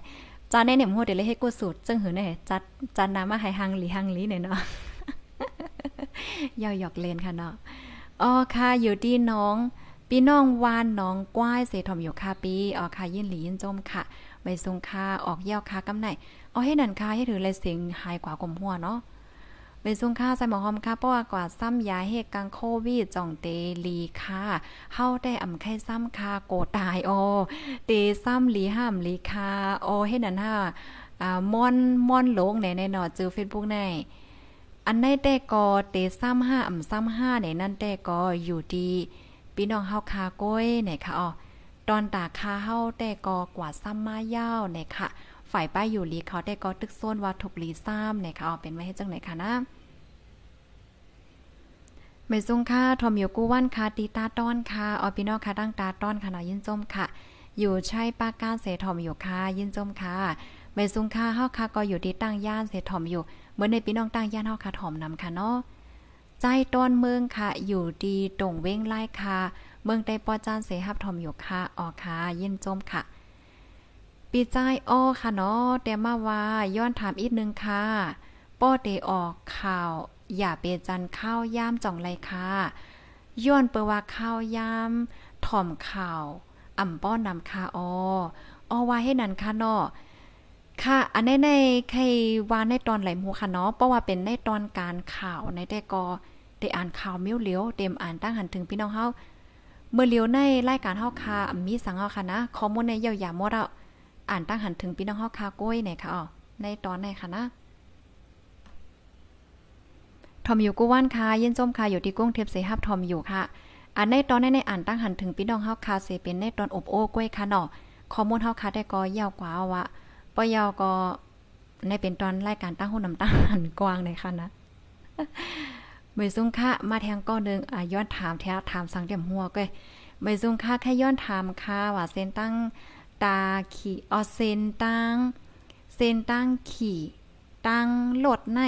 Speaker 2: จานแน่เนี่ยมัวเดี๋ยวเลยให้กูสูตรจึงหือแน่จัดจานน้ำมาให้หางลีหางลีหน่อยเนาะยาวหยอกเลนค่ะเนาะอ๋อค่ะอยู่ดีน้องพี่น้องวานน้องกว้ายเสถมอยู่ค่ะปีอ๋อค่ะยินหลียินจมค่ะไ่ทรงค่าออกเยี่ยวค่ากำไหนอ๋อให้นันค่าให้ถือเลยเสียงหายกว่ากลมหัวเนาะไปซุ่งค่าใส่หมอหอมค่ะเพราะว่ากว่าซ้ำยาเหตุกางโควิดจ่องเตลีค่ะเข้าได้อ่ำไข้ซ้ำค่ะโกตายโอเตซ้ำลีห้ามลีค่ะโอให้นันห้าอ่ามอนมอนหลงไหนในหนอเจอเฟซบุ๊กในอันในแต่กอเตซ้ำห้าอ่ำซ้ำห้าในนั่นแต่กออยู่ดีพี่น้องเฮาคาก้อยไหนค่ะอ๋อตอนตาคาเฮาแต่กอกว่าซ้ำมาเย้าไหนค่ะ ฝ่ายป้ายอยู่ลีเขาแต่กอตึกโซนว่าถูกลีซ้ำไหนค่ะอ๋อเป็นไว้ให้จังไหนคะนะไม่ซุงค่ะทอมอยู่กู้วันค่ะตีตาต้อนค่ะออพี่น้องค่ะตั้งตาต้อนค่ะนาะยินจมค่ะ อยู่ใช่ป้าก้านเสถอมอยู่ค่ะยินจมค่ะไม่ซุงค่ะเฮาค่ะก็อยู่ที่ตั้งย่านเสถอมอยู่เหมือนในพี่น้องต่างย่านเฮาค่ะถ่อมนำค่ะเนาะ ใจตอนเมืองค่ะอยู่ดีตรงเว้งไล่ค่ะเมืองได้ปอจานเสหับ่อมอยู่ค่ะ ออค่ะเย็นจมค่ะปีใจอ้อค่ะเนาะแต่มาว่าย้อนถามอีกนึงค่ะ ป้อเตออกข่าว อย่าเปจันข้าวย่ามจ่องไรค่ะย้อนเปว่าข้าวย่าม ถ่อมข่าวอ่ำป้อนำค่ะออ ออว่าให้นันค่ะเนาะค่ะ อันนี้ในใครว่าในตอนไหลหมูค่ะเนาะ เพราะว่าเป็นในตอนการข่าว ในแต่ก็ได้อ่านข่าวเมี้ยวเลียวเต็มอ่านตั้งหันถึงพี่น้องเฮาเมื่อเลียวในรายการเฮาค่ะมีสังเฮาค่ะนะข้อมูลในเยาวยาหมดอ่ะอ่านตั้งหันถึงพี่น้องเฮาค่ะก้อยในค่ะอ๋อในตอนไหนค่ะนะทอมอยู่กู้ว่านค่ะเย็นจ้มค่ะอยู่ที่กุ้งเทปเสหับทอมอยู่ค่ะ อันในตอนในในอ่านตั้งหันถึงพี่น้องเฮาค่ะเสเป็นในตอนอบโอ้ก้อยค่ะเนาะข้อมูลเฮาค่ะได้ก็ยาวกว่าว่าปยอก็ในเป็นตอนรายการตั้งหุ่น้ำตาหันกวางในค่ะนะเบยซุงค่ะมาแทงก้อนหนึ่งอ่ะย้อนถามแท้ถามสังเดียมหัวก็เบยซุงค่ะแค่ย้อนถามค่ะว่าเซนตั้งตาขี่ออเซนตั้งเซนตั้งขี่ ตั้งโหลดใน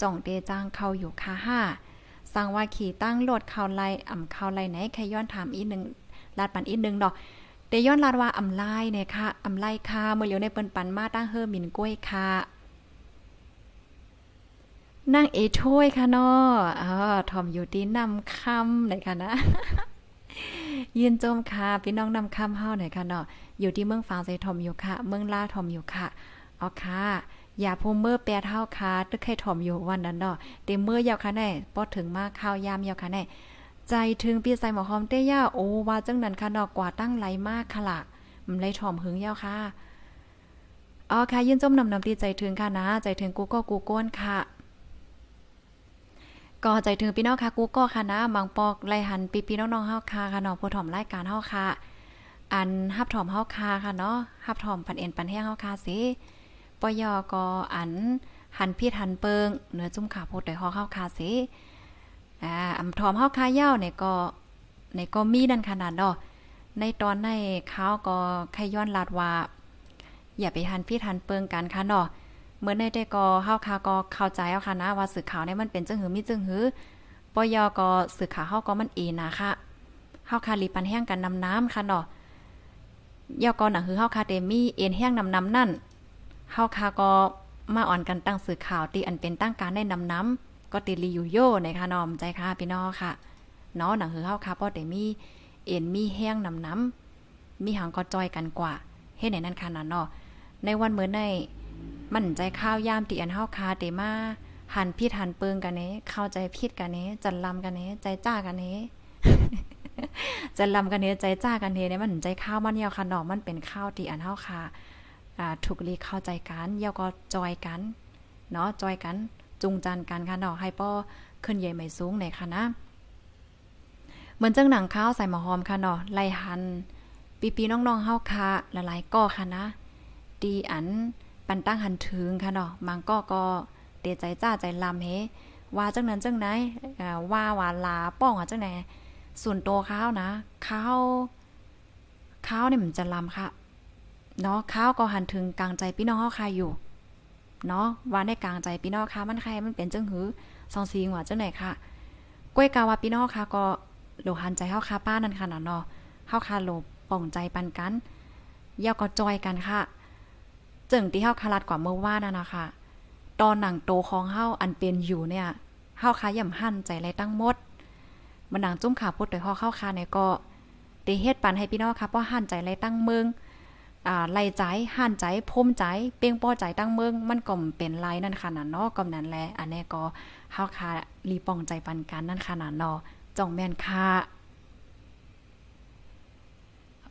Speaker 2: จ่องเตจางเขาอยู่ค่ะห้าสังว่าขี่ตั้งโหลดเขาไลอ่ำเขาไลไหนแค่ย้อนถามอีหนึ่งลาดปันอีหนึ่งดอกแต่ย้อนลาดว่าอำไลเนี่ยค่ะ อำไลค่ะ เมื่อเหลียวในเปิ้นปันมาตั้งเฮอมินกล้วยค่ะ นั่งเอถ้วยค่ะเนาะอ๋อทอมอยู่ดีนำคำไหนค่ะนะ ยืนจมค่ะ พี่น้องนำคำเฮาหนค่ะเนาะ อยู่ที่เมืองฟางใจทอมอยู่ค่ะ เมืองลาทอมอยู่ค่ะเอาค่ะ อย่าพดเมื่อแปรเท่าค่ะตึกให้ทอม อยู่วันนั้นเนาะเต็มเมื่อยาวค่ะแน่ป้อถึงมาข้าวยามยาวค่ะแน่ใจถึงปีใส่หมอหอมเต้ย่าโอว่าจังนั้นค่ะนอกกว่าตั้งไหลมากค่ะละมันไลลถ่อมหึงยาวค่ะอ๋อค่ะยื่นจมนำนำตีใจถึงค่ะนะใจถึงกูก็กูก้นค่ะ ก็ใจถึงพี่น้องค่ะกูก็ค่ะนะบางปอกไล่หันปีพี่น้องงเฮาค่ะค่ะนอกผู้ถ่อมรายการเฮาค่ะ อันฮับถ่อมเฮาค่ะค่ะเนาะฮับถ่อมปันเอ็นปันแห้งเฮาค่ะสิปอยก็อัน หันพี่หันเปิงเนื้อจุ่มขาโพดได้ฮอเฮาค่ะสิอ่าอำทอมเฮาคาย้าในี่ก็ในก็มีนั่นขนาดเนาะในตอนในเขาก็ขย้อนลาดว่าอย่าไปทันพี่ทันเปิงกันค่ะเนาะเมื่อในได้ก็เฮาคาก็เข้าใจเอาค่ะนะ ว่าสื่อข่าวเนี่ยมันเป็นจึงหือมีจึงหือปยก็สื่อข่าวเฮาก็มันเอนะค่ะเฮาคาลีปันแห้งกันนำน้ำค่ะเนาะยอกอหนังหือเฮาคาเดมี่เอ็นแห้งนำน้ำนั่นเฮาคาก็มาอ่อนกันตั้งสื่อข่าวที่อันเป็นตั้งการได้นำน้ก็ติลีอยู่โย่ในคะนอมใจค่ะพี่น้องค่ะเนาะหนังหือเฮาค่ะป้อเดมีเอ็นมีแห้งน้ำนำมีหางก็จอยกันกว่าเฮ็ดไหนนั่นค่ะนนเนาะในวันเมื่อในมั่นใจข้าวยามตีอันเฮาคาเตมาหันพิษหันเปิงกันเน้เข้าใจพิษกันเน้จันลำกันเน้ใจจ้ากันเน้จันลำกันเน้ใจจ้ากันเน้เนี่ยมันใจข้าวมันเหี่ยวค่ะนอมันเป็นข้าวตีอันเฮาคาอ่าถูกลีเข้าใจกันเหี่ยวก็จอยกันเนาะจอยกันจุงจันการค่ะเนาะให้ป้อขึ้นใหญ่ ไม่สูงไหนค่ะนะเหมือนจังหนังข้าวใส่หมอหอม ค่ะเนาะไล่หัน ปีปีน้อง ๆเฮาค่ะละลายก่อค่ะ นะ ดีอัน ปันตั้งหันถึง ค่ะเนาะมังก็ก็เตใจ จ้าใจลำเฮ ว่าจังนั้นจังไหนว่าว่าลา ป้องอ่ะจังไหน ส่วนตัวข้าว นะ ข้าวข้าวเนี่ยมันจะลำค่ะ เนาะข้าวก็หันถึงกลางใจพี่น้องเฮาค่ะอยู่เนาะ ว่าในกลางใจพี่น้องค่ะมันใครมันเป็นจังหือซองซีงว่าจังไหนค่ะกล้วยกาวาพี่น้องค่ะก็โลหันใจเข้าคาป้านั่นค่ะเนาะเ้าคาโลป่องใจปันกันเย่าก็จอยกันค่ะ จึงที่เ้าคารัดกว่าเมื่อวานนั่นนะคะตอนหนังโตของเข้าอันเป็นอยู่เนี่ยเข้าคาย่ำหั่นใจไรตั้งมดมันหนังจุ้มขาพูดโดยข้อเข้าคาเนก็ตีเฮ็ดปันให้พี่น้องค่ะเพราะหั่นใจไรตั้งเมืองอ่าไล่ใจห่านใจพมใจเปียงป้อใจตั้งเมือง มันก็เป็นไล่นั่นค่ะนะเนาะก็นั้นแหละอันนี้ก็เฮาคารีปองใจปันกันนั่นค่ะนะเนาะจ่องแม่นค่ะ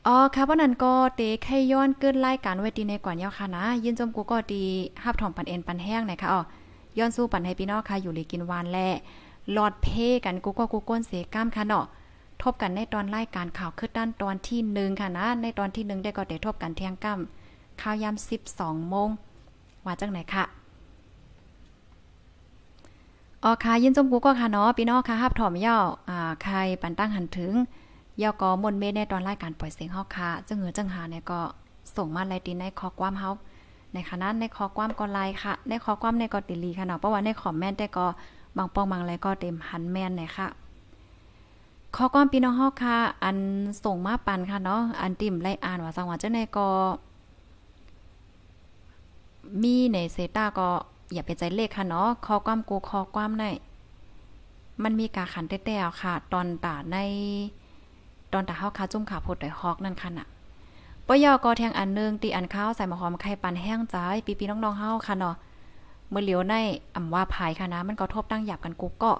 Speaker 2: อ๋อค่ะวันนั้นก็เตะไข่ย้อนเกินรายการไว้ดีในก่อนยาวค่ะนะยินจมกูก็ดีหับทองปันเอ็นปันแห้งหน่อยค่ะอ๋อย้อนสู้ปันให้พี่น้องค่ะอยู่เลยกินวานแลหลอดเพกันกูก็กูก้นเสก้ามค่ะเนาะทบกันในตอนไล่การข่าวคืดด้านตอนที่หนึ่งค่ะนะในตอนที่หนึ่งได้ก็ได้ทบกันเที่ยงกัมข่าวยามสิบสองโมงว่าจังไหนค่ะออค่ะยินจมกูก็ค่ะเนาะพี่น้องค่ะฮับถ่อมย่ออ่าใครปันตั้งหันถึงย่อกอมนเมในตอนรายการปล่อยเสียงเฮาค่ะจังเหือจังหาเนี่ยก็ส่งมาไลตีในคอความเฮาในคณะในคอความก็ไลค่ะในคอความในก็ติลีค่ะเนาะเพราะว่าในคอมเมนต์ได้ก็บางป้องบางอะไรก็เต็มหันแมนเนยค่ะข้อก้ามพี่น้องเฮาค่ะ อันส่งมาปันค่ะเนาะอันติ่มไล่อ่านว่าสังวาเจ้าในก็มีในเซต้าก็อย่าไปใจเลขค่ะเนาะข้อความกูข้อความใน มันมีกาขันแต้ๆค่ะ ตอนตาในตอนตาเฮาค่ะจุ่มขาโพดดอยฮอกนั่นค่ะน่ะปยอกอแทงอันนึงตีอันข้าวใส่มะหอมไข่ปันแห้งจ้ายปีปีน้องๆเฮาค่ะเนาะเมื่อเหลียวในอำว่าภายค่ะนะมันก็ทบตั้งหยับกันกูก็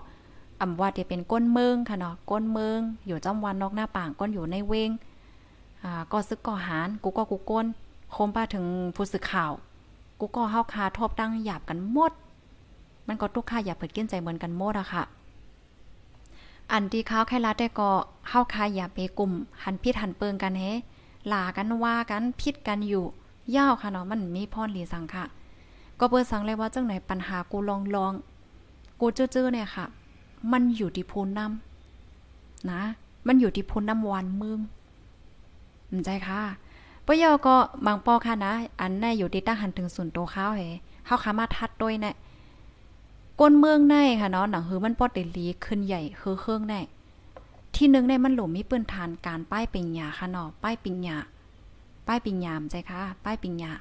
Speaker 2: อำว่าจะเป็นก้นเมืองค่ะเนาะ ก้นเมือง อยู่จำวันนอกหน้าป่างก้นอยู่ในเวง อ่าก็ซึกก่อหานกูก็กูก้นโคมป้าถึงผู้สื่อข่าว กูก็เฮาคาทบตั้งหยาบกันหมด มันก็ทุกข่าหยาบเผิดเกี้ยนใจเหมือนกันหมดอะค่ะ อันที่ข้าวคข่ละได้ก็เฮาคาหยาบเปกลุ่ม หันพิษหันเปิงกันเฮ หลากันว่ากันพิษกันอยู่ ย่าค่ะเนาะมันมีพรหลีสังค่ะ ก็เปิดสังเลยว่าจังไหนปัญหากูลองลองกูจื้อๆเนี่ยค่ะมันอยู่ที่พูนน้ำนะ มันอยู่ที่พูนน้ำวันมึงมใจค่ะปยอก็บางปอค่ะนะ อันแน่อยู่ ที่ตั้งหันถึงศูนย์โตข้าวเหเข้าขามาทัดด้วยแน่ก้นเมืองในค่ะเนาะ หนังหือมันปอดเดลีขึ้นใหญ่คือเครื่องแน่ที่หนึ่งในมันหลุมมีปืนทานการป้าย ปิงยาค่ะเนาะป้ายปิงยาป้ายปิงยามใจค่ะ ป้ายปิงยา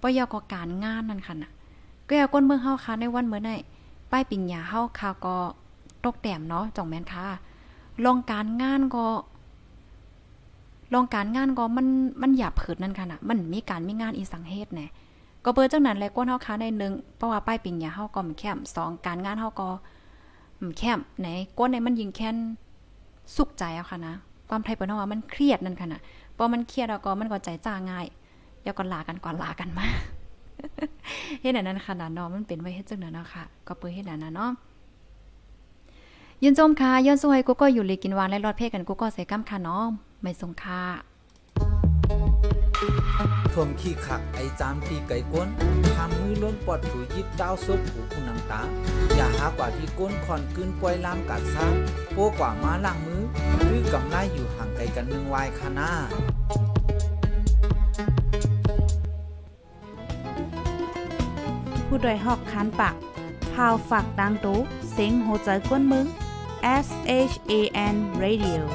Speaker 2: ปยก็การงานนั่นค่ะนะก็เยาก้นเมืองเ้าค่ะในวันเมื่อไหนป้ายปิงยาเ้าค่วก็ตกแต้มเนาะจ่องแม่นค่ะลองการงานก็ ลองการงาน ก็มัน มันหยาบผิดนั่นค่ะนะมันมีการมีงานอีสังเฮตแน่ก็เปิดจังนั้นแหละก้นเฮาค้าในหนึ่งเพราะว่าป้ายปิงอย่าเฮาก็มแคมสองการงานเฮาก็มแคมไหนก้นในมันยิงแค้น สุขใจเอาค่ะนะความไทยเปิ้นว่ามันเครียดนั่นค่ะนะพอมันเครียดแล้วก็มันก็ใจจ้าง่ายเดี๋ยวก่อนลากันก่อนลากันมาเฮ็ดอันนั้นค่ะนเนาะมันเป็นไว้เฮ็ดจังนั้นเนาะค่ะ ก็เปิ้เฮ็ดอันนั้นเนาะยินจมค่ะย้อนสวยกูก็อยู่ลีกินวานและรอดเพศกันกูก็ใส่ก้ามค่ะน้องไม่สงค่ะ
Speaker 1: ทวมขี้ขักไอจามตีไก่ก้นทามือล้นปอดถูยิบเต้าซุปผูผู้นังตา อย่าหากว่าที่ก้นคอนกึนปว่อยลามกัดซ่าโป้กว่าม้าล่างมือหรือกำไรอยู่ห่างไกลกันหนึ่งวายคานาผู้ดยหอกคันปากพาวฝากดังตู้เสียงโหใจก้นมึง S H A N Radio.